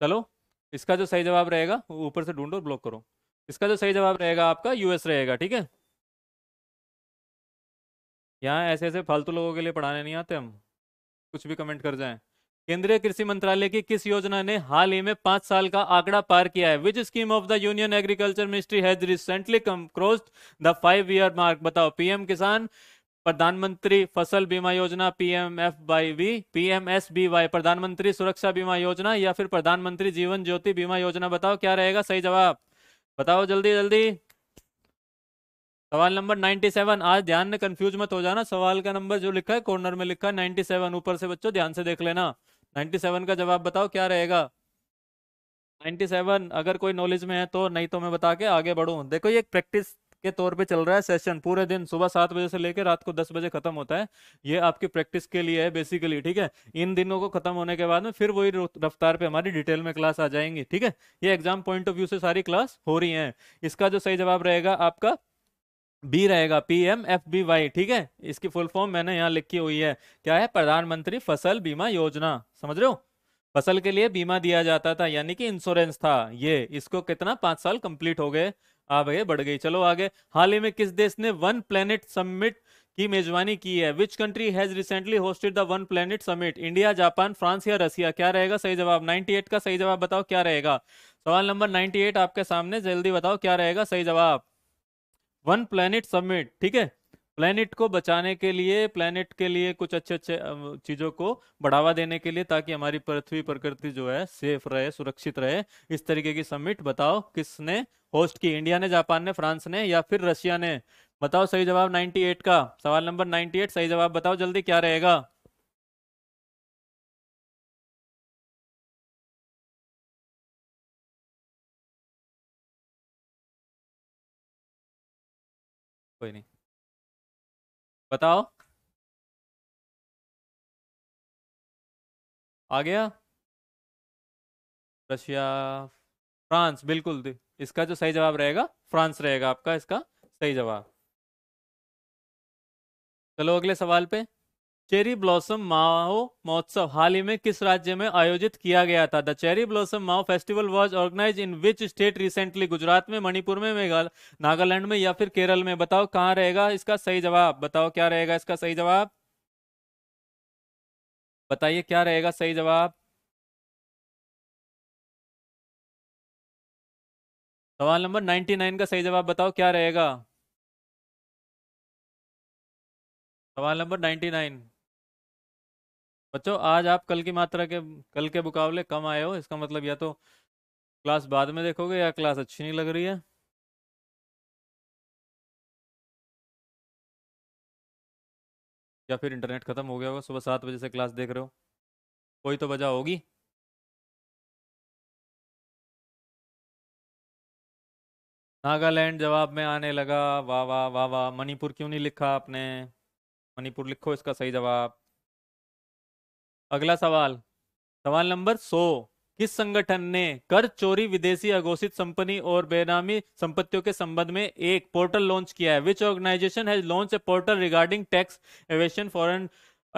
चलो इसका जो सही जवाब रहेगा वो ऊपर से ढूंढो ब्लॉक करो इसका जो सही जवाब रहेगा आपका यूएस रहेगा ठीक है यहाँ ऐसे ऐसे फालतू लोगों के लिए पढ़ाने नहीं आते हम कुछ भी कमेंट कर जाएं केंद्रीय कृषि मंत्रालय की किस योजना ने हाल ही में पांच साल का आंकड़ा पार किया है which scheme of the union agriculture ministry has recently crossed the five year mark बताओ PM Kisan Pradhan Mantri Fasal Bima Yojana PMF F बाई V P M S B Y Pradhan Mantri Suraksha बीमा योजना या फिर प्रधानमंत्री जीवन ज्योति बीमा योजना बताओ क्या रहेगा सही जवाब बताओ जल्दी जल्दी सवाल नंबर 97 आज ध्यान में कंफ्यूज मत हो जाना सवाल का नंबर जो लिखा है कॉर्नर में लिखा है 97 ऊपर से बच्चों ध्यान से देख लेना नाइन्टी सेवन का जवाब बताओ क्या रहेगा सेवन अगर कोई नॉलेज में है तो नहीं तो मैं बता के आगे बढ़ूँ देखो ये एक प्रैक्टिस के तौर पे चल रहा है सेशन पूरे दिन सुबह सात बजे से लेकर रात को दस बजे खत्म होता है ये आपकी प्रैक्टिस के लिए है बेसिकली ठीक है इन दिनों को खत्म होने के बाद में फिर वही रफ्तार पे हमारी डिटेल में क्लास आ जाएंगी ठीक है ये एग्जाम पॉइंट ऑफ व्यू से सारी क्लास हो रही है इसका जो सही जवाब रहेगा आपका बी रहेगा P M F B Y ठीक है इसकी फुल फॉर्म मैंने यहाँ लिखी हुई है क्या है प्रधानमंत्री फसल बीमा योजना समझ रहे हो फसल के लिए बीमा दिया जाता था यानी कि इंश्योरेंस था ये इसको कितना पांच साल कंप्लीट हो गए आप आगे बढ़ गई चलो आगे हाल ही में किस देश ने वन प्लेनेट समिट की मेजबानी की है which country has recently hosted the one planet summit India Japan France या रसिया क्या रहेगा सही जवाब 98 का सही जवाब बताओ क्या रहेगा सवाल नंबर 98 आपके सामने जल्दी बताओ क्या रहेगा सही जवाब वन प्लेनेट समिट ठीक है प्लेनेट को बचाने के लिए प्लेनेट के लिए कुछ अच्छे अच्छे चीजों को बढ़ावा देने के लिए ताकि हमारी पृथ्वी प्रकृति जो है सेफ रहे सुरक्षित रहे इस तरीके की समिट बताओ किसने होस्ट की इंडिया ने जापान ने फ्रांस ने या फिर रशिया ने बताओ सही जवाब 98 का सवाल नंबर 98 सही जवाब बताओ जल्दी क्या रहेगा कोई नहीं बताओ आ गया रशिया फ्रांस बिल्कुल इसका जो सही जवाब रहेगा फ्रांस रहेगा आपका इसका सही जवाब चलो अगले सवाल पे चेरी ब्लॉसम माओ महोत्सव हाल ही में किस राज्य में आयोजित किया गया था the cherry blossom Mao festival was organise in which state recently Gujarat में मणिपुर में मेघालय नागालैंड में या फिर केरल में बताओ कहाँ रहेगा इसका सही जवाब बताओ क्या रहेगा इसका सही जवाब बताइए क्या रहेगा सही जवाब सवाल नंबर 99 का सही जवाब बताओ क्या रहेगा सवाल नंबर 99 बच्चों आज आप कल की मात्रा के कल के मुकाबले कम आए हो इसका मतलब या तो क्लास बाद में देखोगे या क्लास अच्छी नहीं लग रही है या फिर इंटरनेट ख़त्म हो गया होगा सुबह सात बजे से क्लास देख रहे हो कोई तो वजह होगी नागालैंड जवाब में आने लगा वाह वाह वाह वाह मणिपुर क्यों नहीं लिखा आपने मणिपुर लिखो इसका सही जवाब अगला सवाल सवाल नंबर सो किस संगठन ने कर चोरी विदेशी अघोषित संपत्ति और बेनामी संपत्तियों के संबंध में एक पोर्टल लॉन्च किया है which organisation has launch a portal regarding tax evasion foreign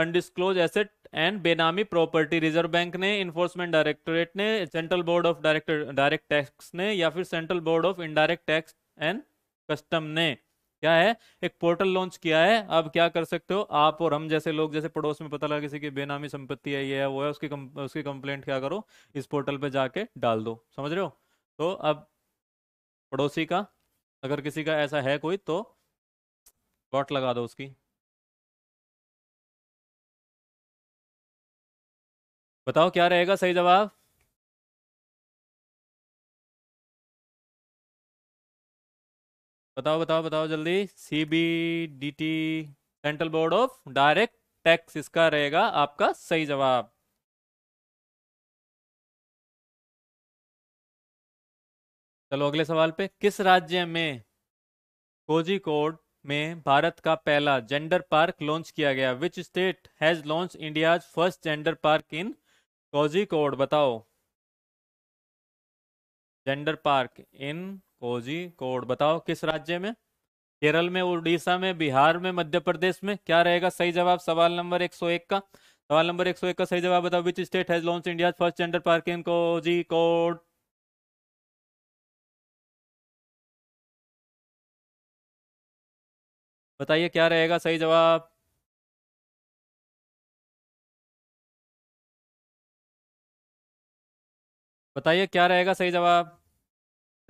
undisclose asset and benami property reserve bank ने इन्फोर्समेंट डायरेक्टोरेट ने central board of director direct tax ने या फिर central board of indirect tax and custom ने क्या है एक portal launch किया है आप क्या कर सकते हो आप और हम जैसे लोग जैसे पड़ोस में पता लगा किसी की बेनामी संपत्ति है ये है वो है उसकी कम, उसकी कंप्लेंट क्या करो इस पोर्टल पे जाके डाल दो समझ रहे हो तो अब पड़ोसी का अगर किसी का ऐसा है कोई तो वॉट लगा दो उसकी बताओ क्या रहेगा सही जवाब बताओ बताओ बताओ जल्दी C B D T central board of direct tax इसका रहेगा आपका सही जवाब चलो अगले सवाल पे किस राज्य में कोजिकोड में भारत का पहला जेंडर पार्क लॉन्च किया गया which state has launch India first gender park in Kozhikode बताओ gender park in Kozhikode बताओ किस राज्य में केरल में उड़ीसा में बिहार में मध्य प्रदेश में क्या रहेगा सही जवाब सवाल नंबर 101 का सवाल नंबर 101 का सही जवाब बताओ which state has launch India first gender park in Kozhikode बताइए क्या रहेगा सही जवाब बताइए क्या रहेगा सही जवाब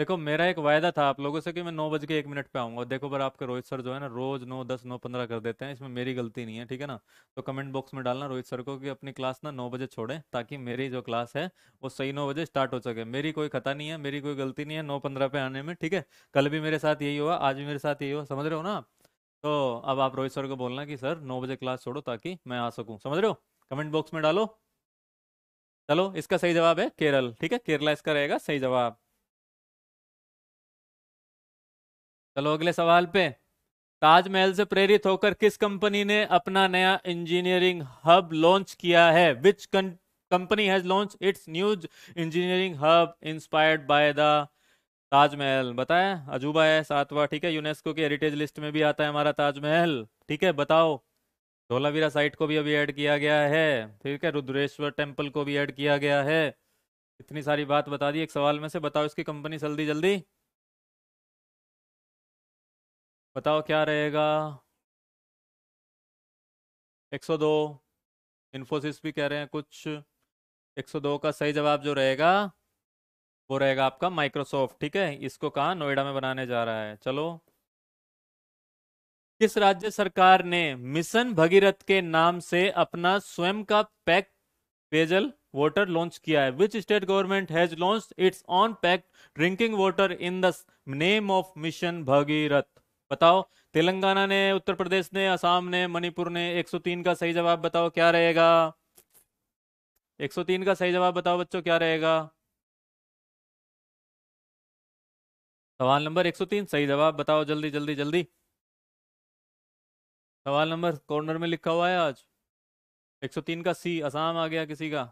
देखो मेरा एक वायदा था आप लोगों से कि मैं नौ बज के एक मिनट पे आऊंगा देखो पर आपके रोहित सर जो है ना रोज नौ दस नौ पंद्रह कर देते हैं इसमें मेरी गलती नहीं है ठीक है ना तो कमेंट बॉक्स में डालना रोहित सर को कि अपनी क्लास ना नौ बजे छोड़ें ताकि मेरी जो क्लास है वो सही नौ बजे स्टार्ट हो सके मेरी कोई खता नहीं है मेरी कोई गलती नहीं है नौ पंद्रह पे आने में ठीक है कल भी मेरे साथ यही हुआ आज भी मेरे साथ यही हुआ समझ रहे हो ना तो अब आप रोहित सर को बोलना कि सर नौ बजे क्लास छोड़ो ताकि मैं आ सकूँ समझ रहे हो कमेंट बॉक्स में डालो चलो इसका सही जवाब है केरल ठीक है केरला इसका रहेगा सही जवाब चलो अगले सवाल पे ताजमहल से प्रेरित होकर किस कंपनी ने अपना नया इंजीनियरिंग हब लॉन्च किया है which company has launch its news engineering hub inspired by the Taj Mahal बताया अजूबा है सातवा ठीक है यूनेस्को की हेरिटेज लिस्ट में भी आता है हमारा ताजमहल ठीक है बताओ धोलावीरा साइट को भी अभी ऐड किया गया है ठीक है रुद्रेश्वर टेम्पल को भी ऐड किया गया है इतनी सारी बात बता दी एक सवाल में से बताओ इसकी कंपनी जल्दी जल्दी बताओ क्या रहेगा 102 इन्फोसिस भी कह रहे हैं कुछ 102 का सही जवाब जो रहेगा वो रहेगा आपका माइक्रोसॉफ्ट ठीक है इसको कहा नोएडा में बनाने जा रहा है चलो किस राज्य सरकार ने मिशन भगीरथ के नाम से अपना स्वयं का पैक पेयजल वाटर लॉन्च किया है which state government has launch its own packed drinking water in the name of mission Bhagiratha बताओ तेलंगाना ने उत्तर प्रदेश ने असम ने मणिपुर ने 103 का सही जवाब बताओ क्या रहेगा 103 का सही जवाब बताओ बच्चों क्या रहेगा सवाल नंबर 103 सही जवाब बताओ जल्दी जल्दी जल्दी सवाल नंबर कॉर्नर में लिखा हुआ है आज 103 का सी असम आ गया किसी का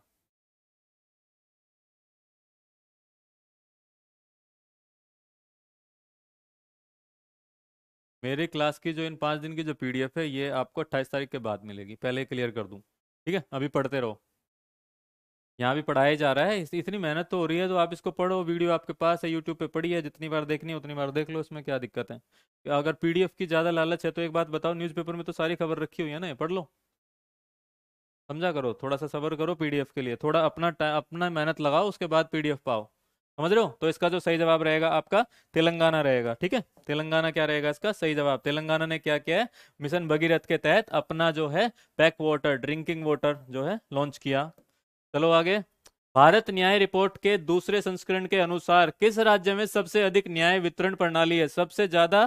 मेरे क्लास की जो इन पाँच दिन की जो पीडीएफ है ये आपको अट्ठाईस तारीख के बाद मिलेगी पहले क्लियर कर दूँ ठीक है अभी पढ़ते रहो यहाँ भी पढ़ाया जा रहा है इतनी मेहनत तो हो रही है तो आप इसको पढ़ो वीडियो आपके पास है यूट्यूब पे पढ़ी है जितनी बार देखनी है उतनी बार देख लो इसमें क्या दिक्कत है अगर पीडीएफ की ज़्यादा लालच है तो एक बात बताओ न्यूज़पेपर में तो सारी खबर रखी हुई है ना पढ़ लो समझा करो थोड़ा सा सबर करो पी के लिए थोड़ा अपना अपना मेहनत लगाओ उसके बाद पी पाओ समझ रहे हो तो इसका जो सही जवाब रहेगा आपका तेलंगाना रहेगा ठीक है तेलंगाना क्या रहेगा इसका सही जवाब तेलंगाना ने क्या किया है मिशन भगीरथ के तहत अपना जो है पैक वाटर ड्रिंकिंग वाटर जो है लॉन्च किया चलो आगे भारत न्याय रिपोर्ट के दूसरे संस्करण के अनुसार किस राज्य में सबसे अधिक न्याय वितरण प्रणाली है सबसे ज्यादा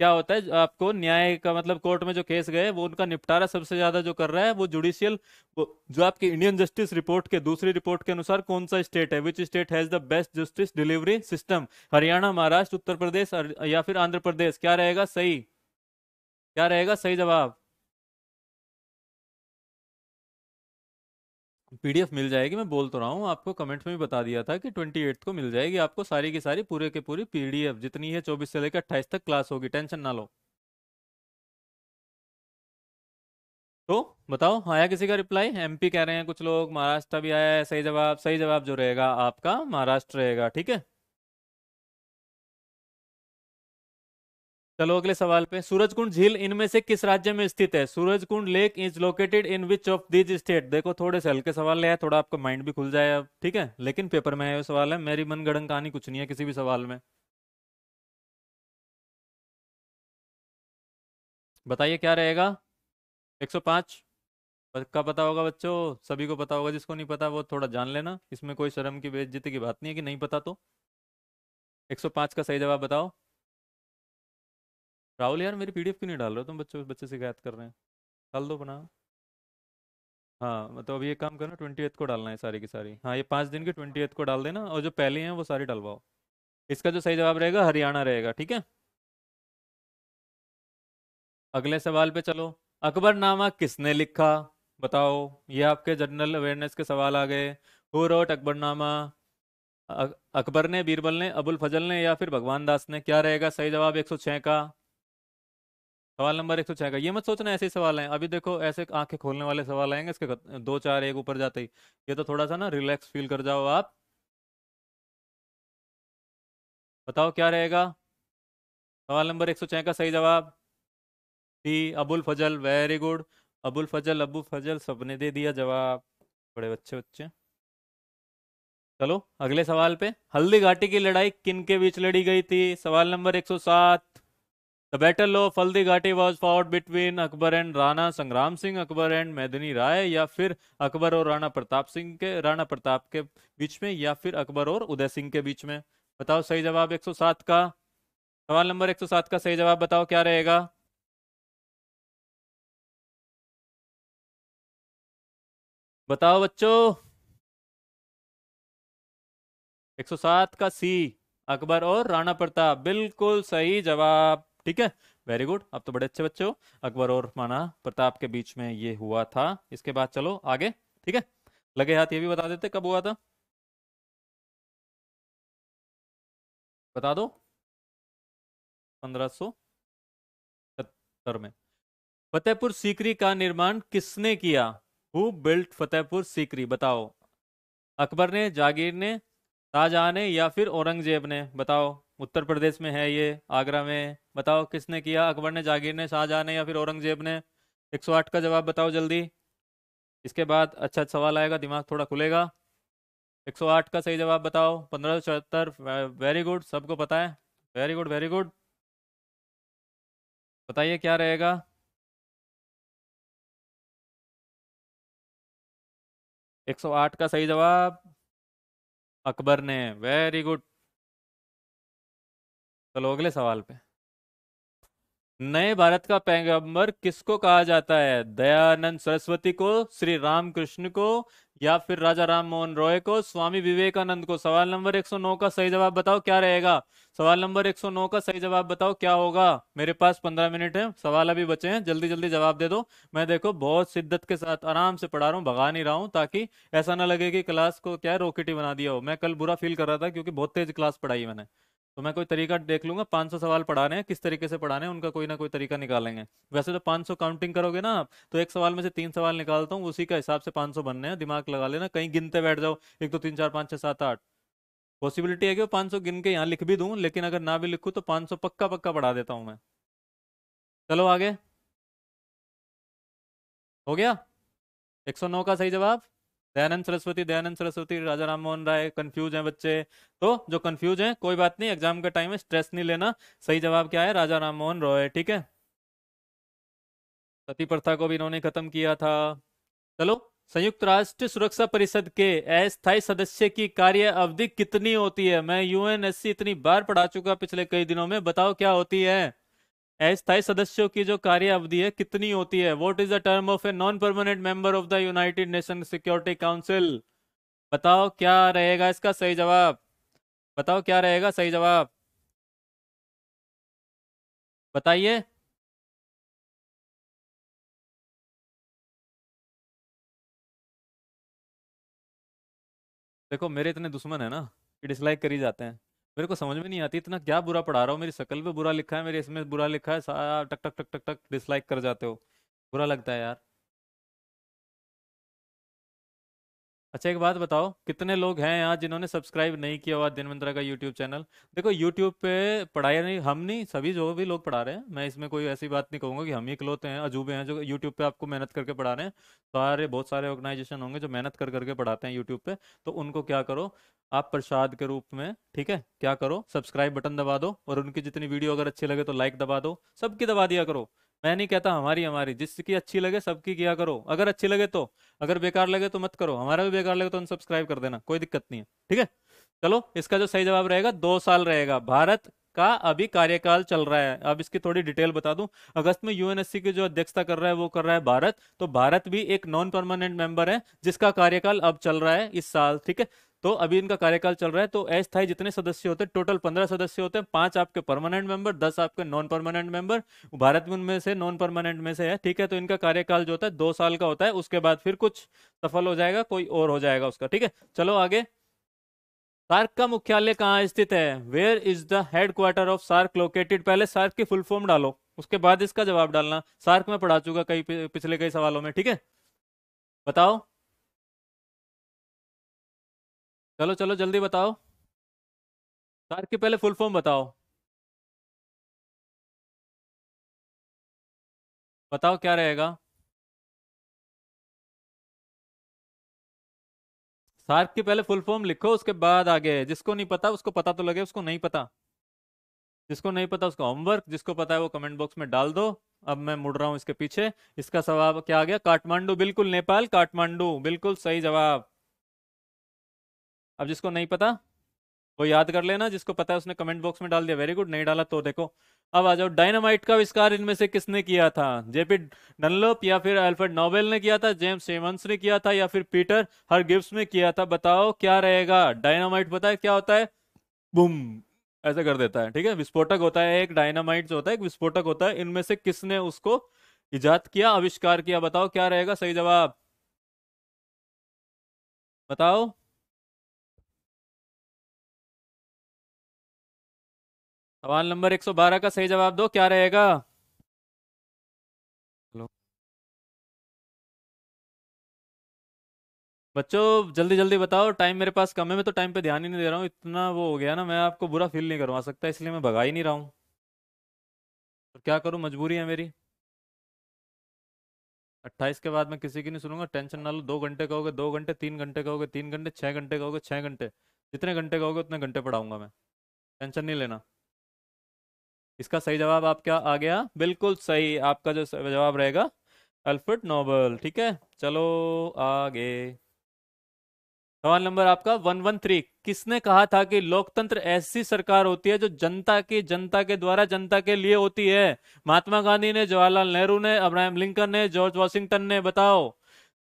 क्या होता है आपको न्याय का मतलब कोर्ट में जो केस गए वो उनका निपटारा सबसे ज्यादा जो कर रहा है वो जुडिशियल जो आपकी इंडियन जस्टिस रिपोर्ट के दूसरी रिपोर्ट के अनुसार कौन सा स्टेट है which state has the best justice delivery system Haryana Maharashtra Uttar Pradesh या फिर आंध्र प्रदेश क्या रहेगा सही क्या रहेगा सही जवाब पीडीएफ मिल जाएगी मैं बोल तो रहा हूँ आपको कमेंट में भी बता दिया था कि ट्वेंटी एट्थ को मिल जाएगी आपको सारी की सारी पूरे के पूरी पीडीएफ जितनी है चौबीस से लेकर अट्ठाईस तक क्लास होगी टेंशन ना लो तो बताओ आया किसी का रिप्लाई एमपी कह रहे हैं कुछ लोग महाराष्ट्र भी आया है सही जवाब सही जवाब जो रहेगा आपका महाराष्ट्र रहेगा ठीक है चलो अगले सवाल पे सूरजकुंड झील इनमें से किस राज्य में स्थित है Surajkund lake is located in which of these state देखो थोड़े से हल्के सवाल है थोड़ा आपका माइंड भी खुल जाए अब ठीक है लेकिन पेपर में है सवाल है मेरी मनगढ़ कहानी कुछ नहीं है किसी भी सवाल में बताइए क्या रहेगा 105 का पता होगा बच्चों सभी को पता होगा जिसको नहीं पता वो थोड़ा जान लेना इसमें कोई शर्म की बेइज्जती की बात नहीं है कि नहीं पता तो 105 का सही जवाब बताओ राहुल यार मेरी पीडीएफ क्यों नहीं डाल रहे हो तुम बच्चों बच्चे शिकायत कर रहे हैं डाल दो बना हाँ मतलब अभी ये काम करना ट्वेंटी को डालना है सारी की सारी हाँ ये पाँच दिन की ट्वेंटी को डाल देना और जो पहले हैं वो सारी डालवाओ इसका जो सही जवाब रहेगा हरियाणा रहेगा ठीक है अगले सवाल पे चलो अकबरनामा किसने लिखा बताओ ये आपके जनरल अवेयरनेस के सवाल आ गए हु रोट अकबरनामा अकबर ने बीरबल ने अबुल फजल ने या फिर भगवान दास ने क्या रहेगा सही जवाब 106 का सवाल नंबर एक सौ छह का ये मत सोचना ऐसे ही सवाल है अभी देखो ऐसे आंखें खोलने वाले सवाल आएंगे इसके दो चार एक ऊपर जाते ही ये तो थोड़ा सा ना रिलैक्स फील कर जाओ आप बताओ क्या रहेगा सवाल नंबर एक सौ छह का सही जवाब C Abul Fazal very good Abul Fazal Abu Fazal सबने दे दिया जवाब बड़े बच्चे बच्चे चलो अगले सवाल पे हल्दी घाटी की लड़ाई किन के बीच लड़ी गई थी सवाल नंबर एक सौ सात The battle of Haldi Ghati was fought between Akbar and Rana Sangram Singh, Akbar and Medini Rai या फिर अकबर और राणा प्रताप सिंह के राणा प्रताप के बीच में या फिर अकबर और उदय सिंह के बीच में बताओ सही जवाब 107 का सवाल नंबर 107 का सही जवाब बताओ क्या रहेगा बताओ बच्चों 107 का सी अकबर और राणा प्रताप बिल्कुल सही जवाब ठीक है वेरी गुड अब तो बड़े अच्छे बच्चे हो अकबर और माना प्रताप के बीच में ये हुआ था इसके बाद चलो आगे ठीक है लगे हाथ ये भी बता देते कब हुआ था बता दो पंद्रह सो सत्तर में फतेहपुर सीकरी का निर्माण किसने किया हु बिल्ट फतेहपुर सीकरी बताओ अकबर ने जागीर ने शाहजहां ने या फिर औरंगजेब ने बताओ उत्तर प्रदेश में है ये आगरा में बताओ किसने किया अकबर ने जागीर ने शाहजहाँ ने या फिर औरंगजेब ने 108 का जवाब बताओ जल्दी इसके बाद अच्छा सवाल आएगा दिमाग थोड़ा खुलेगा 108 का सही जवाब बताओ पंद्रह वेरी गुड सबको पता है वेरी गुड वेरी गुड बताइए क्या रहेगा एक सौ आठ का सही जवाब अकबर ने वेरी गुड चलो अगले सवाल पे नए भारत का पैगंबर किसको कहा जाता है दयानंद सरस्वती को श्री राम कृष्ण को या फिर राजा राम मोहन रॉय को स्वामी विवेकानंद को सवाल नंबर 109 का सही जवाब बताओ क्या रहेगा सवाल नंबर 109 का सही जवाब बताओ क्या होगा मेरे पास 15 मिनट है सवाल अभी बचे हैं जल्दी जल्दी जवाब दे दो मैं देखो बहुत शिद्दत के साथ आराम से पढ़ा रहा हूँ भगा नहीं रहा हूँ ताकि ऐसा ना लगे कि क्लास को क्या रोकेटी बना दिया हो मैं कल बुरा फील कर रहा था क्योंकि बहुत तेज क्लास पढ़ाई मैंने तो मैं कोई तरीका देख लूंगा 500 सवाल पढ़ाने हैं किस तरीके से पढ़ाने हैं उनका कोई ना कोई तरीका निकालेंगे वैसे तो 500 काउंटिंग करोगे ना आप तो एक सवाल में से तीन सवाल निकालता हूँ उसी का हिसाब से 500 बनने हैं दिमाग लगा लेना कहीं गिनते बैठ जाओ एक दो तीन चार पाँच छः सात आठ पॉसिबिलिटी है कि वो पाँच गिन के यहाँ लिख भी दूँ लेकिन अगर ना भी लिखूँ तो पाँच पक्का पक्का पढ़ा देता हूँ मैं चलो आगे हो गया नौ का सही जवाब दयानंद सरस्वती दयानंद सरस्वती राजा राम मोहन राय कंफ्यूज हैं बच्चे तो जो कंफ्यूज हैं कोई बात नहीं एग्जाम के टाइम में स्ट्रेस नहीं लेना सही जवाब क्या है राजा राम मोहन रॉय ठीक है सती प्रथा को भी इन्होंने खत्म किया था चलो संयुक्त राष्ट्र सुरक्षा परिषद के अस्थायी सदस्य की कार्य अवधि कितनी होती है मैं यूएनएससी इतनी बार पढ़ा चुका पिछले कई दिनों में बताओ क्या होती है अस्थायी सदस्यों की जो कार्य अवधि है कितनी होती है what is the term of a non permanent member of the united nation security council बताओ क्या रहेगा इसका सही जवाब बताओ क्या रहेगा सही जवाब बताइए देखो मेरे इतने दुश्मन है ना कि डिसलाइक करी जाते हैं मेरे को समझ में नहीं आती इतना क्या बुरा पढ़ा रहा हो मेरी शक्ल पे बुरा लिखा है मेरे इसमें बुरा लिखा है सारा टक टक टक टक टक डिसलाइक कर जाते हो बुरा लगता है यार अच्छा एक बात बताओ कितने लोग हैं यहाँ जिन्होंने सब्सक्राइब नहीं किया हुआ दिनवंतरा का यूट्यूब चैनल देखो यूट्यूब पे पढ़ाया नहीं हम नहीं सभी जो भी लोग पढ़ा रहे हैं मैं इसमें कोई ऐसी बात नहीं कहूँगा कि हम ही इकलौते हैं अजूबे हैं जो यूट्यूब पे आपको मेहनत करके पढ़ा रहे हैं सारे बहुत सारे ऑर्गेनाइजेशन होंगे जो मेहनत कर करके पढ़ाते हैं यूट्यूब पे तो उनको क्या करो आप प्रसाद के रूप में ठीक है क्या करो सब्सक्राइब बटन दबा दो और उनकी जितनी वीडियो अगर अच्छी लगे तो लाइक दबा दो सबकी दबा दिया करो मैं नहीं कहता हमारी हमारी जिसकी अच्छी लगे सबकी किया करो अगर अच्छी लगे तो अगर बेकार लगे तो मत करो हमारा भी बेकार लगे तो अनसब्सक्राइब कर देना कोई दिक्कत नहीं है ठीक है चलो इसका जो सही जवाब रहेगा दो साल रहेगा भारत का अभी कार्यकाल चल रहा है अब इसकी थोड़ी डिटेल बता दूं अगस्त में यूएनएससी की जो अध्यक्षता कर रहा है वो कर रहा है भारत तो भारत भी एक नॉन परमानेंट मेंबर है जिसका कार्यकाल अब चल रहा है इस साल ठीक है तो अभी इनका कार्यकाल चल रहा है तो अस्थायी जितने सदस्य होते हैं टोटल पंद्रह सदस्य होते हैं पांच आपके परमानेंट मेंबर दस आपके नॉन परमानेंट मेंबर भारत में उनमें से नॉन परमानेंट में से है ठीक है तो इनका कार्यकाल जो होता है दो साल का होता है उसके बाद फिर कुछ सफल हो जाएगा कोई और हो जाएगा उसका ठीक है चलो आगे सार्क का मुख्यालय कहाँ स्थित है where is the headquarter of SAARC located पहले सार्क की फुल फॉर्म डालो उसके बाद इसका जवाब डालना सार्क में पढ़ा चुका कई पिछले कई सवालों में ठीक है बताओ चलो चलो जल्दी बताओ सार्क के पहले फुल फॉर्म बताओ बताओ क्या रहेगा सार्क के पहले फुल फॉर्म लिखो उसके बाद आगे जिसको नहीं पता उसको पता तो लगे उसको नहीं पता जिसको नहीं पता उसको होमवर्क जिसको पता है वो कमेंट बॉक्स में डाल दो अब मैं मुड़ रहा हूं इसके पीछे इसका जवाब क्या आ गया काठमांडू बिल्कुल नेपाल काठमांडू बिल्कुल सही जवाब अब जिसको नहीं पता वो याद कर लेना जिसको पता है उसने कमेंट बॉक्स में डाल दिया वेरी गुड नहीं डाला तो देखो अब आ जाओ डायनामाइट का आविष्कार इनमें से किसने किया था जेपी डनलोप या फिर अल्फ्रेड नोबेल ने किया था जेम्स सेवंस ने किया था या फिर पीटर हर गिफ्ट ने किया था बताओ क्या रहेगा डायनामाइट पता है क्या होता है बुम ऐसा कर देता है ठीक है विस्फोटक होता है एक डायनामाइट जो होता है एक विस्फोटक होता है इनमें से किसने उसको ईजाद किया आविष्कार किया बताओ क्या रहेगा सही जवाब बताओ सवाल नंबर 112 का सही जवाब दो क्या रहेगा हेलो बच्चों जल्दी जल्दी बताओ टाइम मेरे पास कम है मैं तो टाइम पे ध्यान ही नहीं दे रहा हूँ इतना वो हो गया ना मैं आपको बुरा फील नहीं करवा सकता इसलिए मैं भगा ही नहीं रहा हूँ और क्या करूँ मजबूरी है मेरी अट्ठाईस के बाद मैं किसी की नहीं सुनूंगा टेंशन ना लो दो घंटे कहोगे दो घंटे तीन घंटे कहोगे तीन घंटे छः घंटे कहोगे छः घंटे जितने घंटे कहोगे उतने घंटे पढ़ाऊंगा मैं टेंशन नहीं लेना इसका सही जवाब आपका आ गया बिल्कुल सही आपका जो जवाब रहेगा अल्फ्रेड नोबल ठीक है चलो आगे सवाल नंबर आपका वन वन थ्री किसने कहा था कि लोकतंत्र ऐसी सरकार होती है जो जनता की जनता के द्वारा जनता के लिए होती है महात्मा गांधी ने जवाहरलाल नेहरू ने अब्राहम लिंकन ने जॉर्ज वॉशिंगटन ने बताओ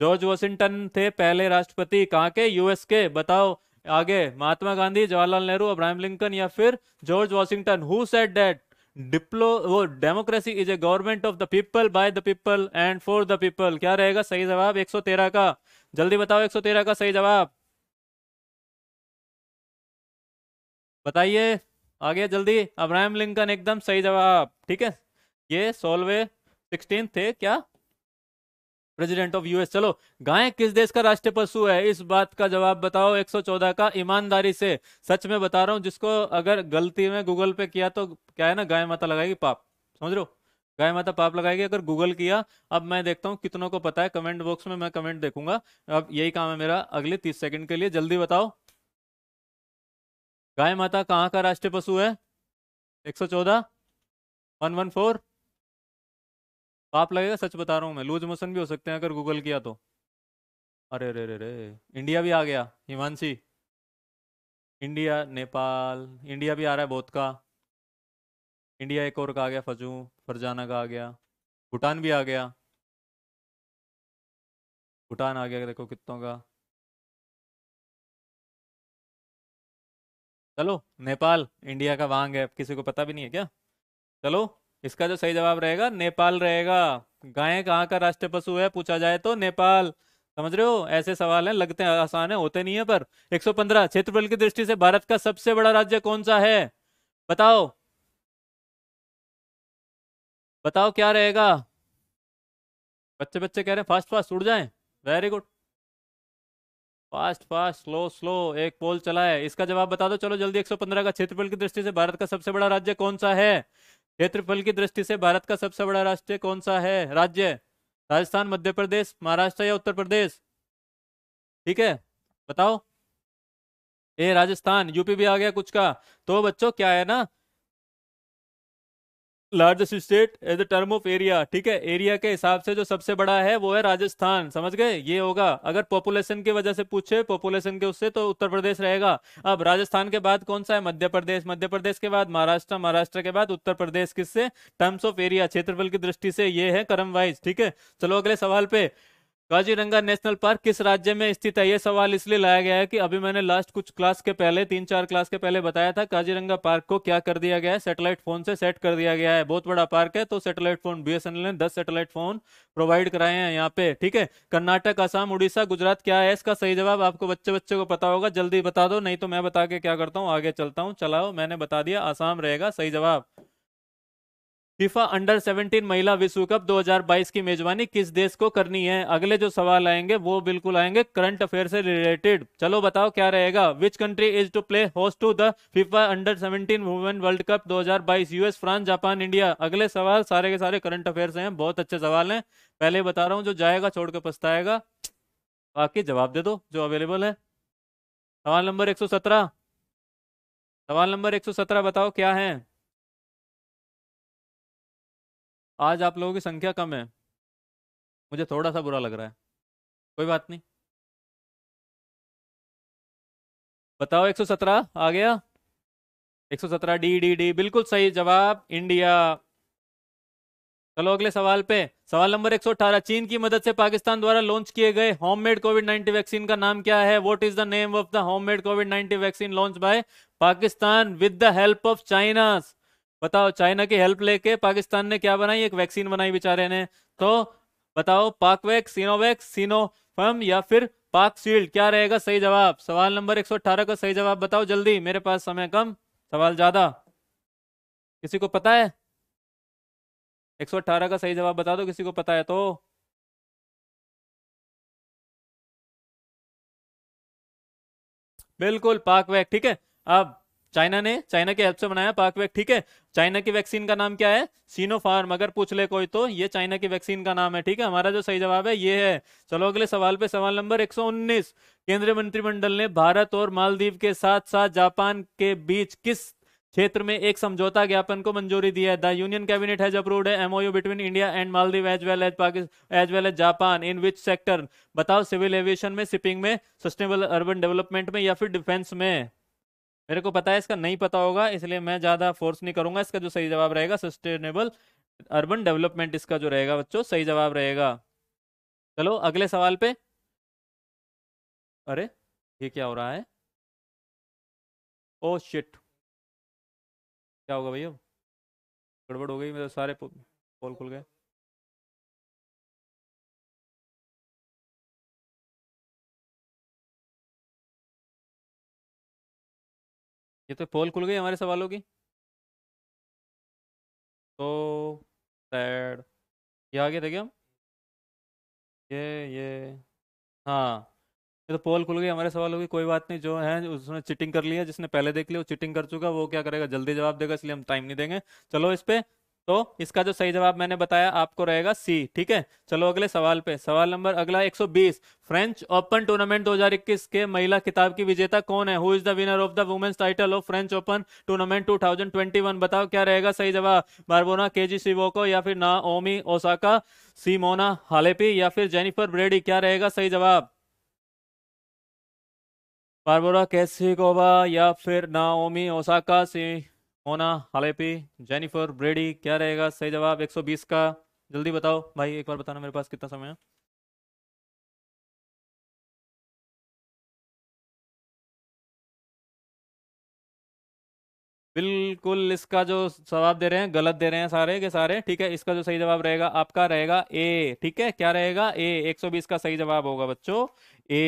जॉर्ज वॉशिंगटन थे पहले राष्ट्रपति कहाँ के यूएस के बताओ आगे महात्मा गांधी जवाहरलाल नेहरू अब्राहम लिंकन या फिर George Washington who said that डिप्लो वो democracy is a government of the people by the people and for the people क्या रहेगा सही जवाब 113 का जल्दी बताओ 113 का सही जवाब बताइए आ गया जल्दी अब्राहम लिंकन एकदम सही जवाब ठीक है ये सोलवे सिक्सटीन थे क्या प्रेसिडेंट ऑफ यूएस चलो गाय किस देश का राष्ट्रीय पशु है इस बात का जवाब बताओ 114 का ईमानदारी से सच में बता रहा हूं जिसको अगर गलती में गूगल पे किया तो क्या है ना गाय माता लगाएगी पाप समझ रहे हो गाय माता पाप लगाएगी अगर गूगल किया अब मैं देखता हूँ कितनों को पता है कमेंट बॉक्स में मैं कमेंट देखूंगा अब यही काम है मेरा अगले तीस सेकंड के लिए जल्दी बताओ गाय माता कहाँ का राष्ट्रीय पशु है एक सौ चौदह वन वन फोर आप लगेगा सच बता रहा हूँ मैं लूज मोशन भी हो सकते हैं अगर गूगल किया तो अरे अरे अरे इंडिया भी आ गया हिमांशी इंडिया नेपाल इंडिया भी आ रहा है बहुत का इंडिया एक और का आ गया फजू फरजाना का आ गया भूटान भी आ गया भूटान आ गया देखो कितनों का चलो नेपाल इंडिया का वांग है किसी को पता भी नहीं है क्या चलो इसका जो सही जवाब रहेगा नेपाल रहेगा गाय कहाँ का राष्ट्रीय पशु है पूछा जाए तो नेपाल समझ रहे हो ऐसे सवाल हैं लगते हैं आसान है होते नहीं है पर 115 क्षेत्रफल की दृष्टि से भारत का सबसे बड़ा राज्य कौन सा है बताओ बताओ क्या रहेगा बच्चे बच्चे कह रहे हैं फास्ट फास्ट उड़ जाए very good fast fast slow slow एक पोल चला है इसका जवाब बता दो चलो जल्दी 115 का क्षेत्रफल की दृष्टि से भारत का सबसे बड़ा राज्य कौन सा है क्षेत्रफल की दृष्टि से भारत का सबसे बड़ा राष्ट्र कौन सा है राज्य राजस्थान मध्य प्रदेश महाराष्ट्र या उत्तर प्रदेश ठीक है बताओ ए राजस्थान यूपी भी आ गया कुछ का तो बच्चों क्या है ना largest state as the term of area ठीक है एरिया के हिसाब से जो सबसे बड़ा है वो है राजस्थान समझ गए ये होगा अगर पॉपुलेशन की वजह से पूछे पॉपुलेशन के उससे तो उत्तर प्रदेश रहेगा अब राजस्थान के बाद कौन सा है मध्य प्रदेश मध्य प्रदेश के बाद महाराष्ट्र महाराष्ट्र के बाद उत्तर प्रदेश किससे टर्म्स ऑफ एरिया क्षेत्रफल की दृष्टि से ये है कर्म वाइज ठीक है चलो अगले सवाल पे काजीरंगा नेशनल पार्क किस राज्य में स्थित है ये सवाल इसलिए लाया गया है कि अभी मैंने लास्ट कुछ क्लास के पहले तीन चार क्लास के पहले बताया था काजीरंगा पार्क को क्या कर दिया गया है सैटेलाइट फोन से सेट कर दिया गया है बहुत बड़ा पार्क है तो सैटेलाइट फोन बीएसएनएल ने दस सैटेलाइट फोन प्रोवाइड कराए हैं यहाँ पे ठीक है कर्नाटक आसाम उड़ीसा गुजरात क्या है इसका सही जवाब आपको बच्चे बच्चे को पता होगा जल्दी बता दो नहीं तो मैं बता के क्या करता हूँ आगे चलता हूँ चलाओ मैंने बता दिया आसाम रहेगा सही जवाब फीफा अंडर 17 महिला विश्व कप 2022 की मेजबानी किस देश को करनी है अगले जो सवाल आएंगे वो बिल्कुल आएंगे करंट अफेयर से रिलेटेड चलो बताओ क्या रहेगा which country is to play host to the FIFA under 17 women world cup 2022 US France Japan India अगले सवाल सारे के सारे करंट अफेयर हैं बहुत अच्छे सवाल हैं पहले बता रहा हूँ जो जाएगा छोड़ के पछताएगा बाकी जवाब दे दो जो अवेलेबल है सवाल नंबर एक सवाल नंबर एक बताओ क्या है आज आप लोगों की संख्या कम है मुझे थोड़ा सा बुरा लग रहा है कोई बात नहीं बताओ 117 आ गया 117 डी डी डी बिल्कुल सही जवाब इंडिया चलो अगले सवाल पे सवाल नंबर 118 चीन की मदद से पाकिस्तान द्वारा लॉन्च किए गए होममेड कोविड 19 वैक्सीन का नाम क्या है what is the name of the homemade covid 19 vaccine launch by Pakistan with the help of China's बताओ चाइना की हेल्प लेके पाकिस्तान ने क्या बनाई एक वैक्सीन बनाई बेचारे ने तो बताओ पाकवैक सीनोवैक सीनोफर्म या फिर पाक सील्ड क्या रहेगा सही जवाब सवाल नंबर 118 का सही जवाब बताओ जल्दी मेरे पास समय कम सवाल ज्यादा किसी को पता है 118 का सही जवाब बता दो किसी को पता है तो बिल्कुल पाकवैक ठीक है अब चाइना ने चाइना के हेल्प से बनाया पाकवैक ठीक है चाइना की वैक्सीन का नाम क्या है सीनोफार्म अगर पूछ ले कोई तो ये चाइना की वैक्सीन का नाम है ठीक है हमारा जो सही जवाब है ये है चलो अगले सवाल पे सवाल नंबर 119 केंद्रीय मंत्रिमंडल ने भारत और मालदीव के साथ साथ जापान के बीच किस क्षेत्र में एक समझौता ज्ञापन को मंजूरी दी है the union cabinet has approved MOU between India and Maldives as well as Pakistan as well as Japan in which sector बताओ सिविल एविएशन में शिपिंग में सस्टेनेबल अर्बन डेवलपमेंट में या फिर डिफेंस में मेरे को पता है इसका नहीं पता होगा इसलिए मैं ज़्यादा फोर्स नहीं करूँगा इसका जो सही जवाब रहेगा सस्टेनेबल अर्बन डेवलपमेंट इसका जो रहेगा बच्चों सही जवाब रहेगा चलो अगले सवाल पे अरे ये क्या हो रहा है ओ oh, शिट क्या होगा भैया गड़बड़ हो गई मेरे सारे पोल खुल गए ये तो पोल खुल गई हमारे सवालों की तो सैड ये आगे थे क्या हम ये ये हाँ ये तो पोल खुल गई हमारे सवालों की कोई बात नहीं जो है उसने चिटिंग कर लिया जिसने पहले देख लिया वो चिटिंग कर चुका वो क्या करेगा जल्दी जवाब देगा इसलिए हम टाइम नहीं देंगे चलो इस पर तो इसका जो सही जवाब मैंने बताया आपको रहेगा सी ठीक है चलो अगले सवाल पे सवाल नंबर अगला 120 फ्रेंच ओपन टूर्नामेंट 2021 के महिला किताब की विजेता कौन है who is the winner of the women's title of French Open tournament 2021 बताओ क्या रहेगा सही जवाब बारबोना के जी सीवोको या फिर ना ओमी ओसाका सीमोना हालेपी या फिर जेनिफर ब्रेडी क्या रहेगा सही जवाब बारबोरा गोवा या फिर नाओमी ओसाका सी होना हालेपी जेनिफर ब्रेडी क्या रहेगा सही जवाब 120 का जल्दी बताओ भाई एक बार बताना मेरे पास कितना समय है बिल्कुल इसका जो जवाब दे रहे हैं गलत दे रहे हैं सारे के सारे ठीक है इसका जो सही जवाब रहेगा आपका रहेगा ए ठीक है क्या रहेगा ए 120 का सही जवाब होगा बच्चों ए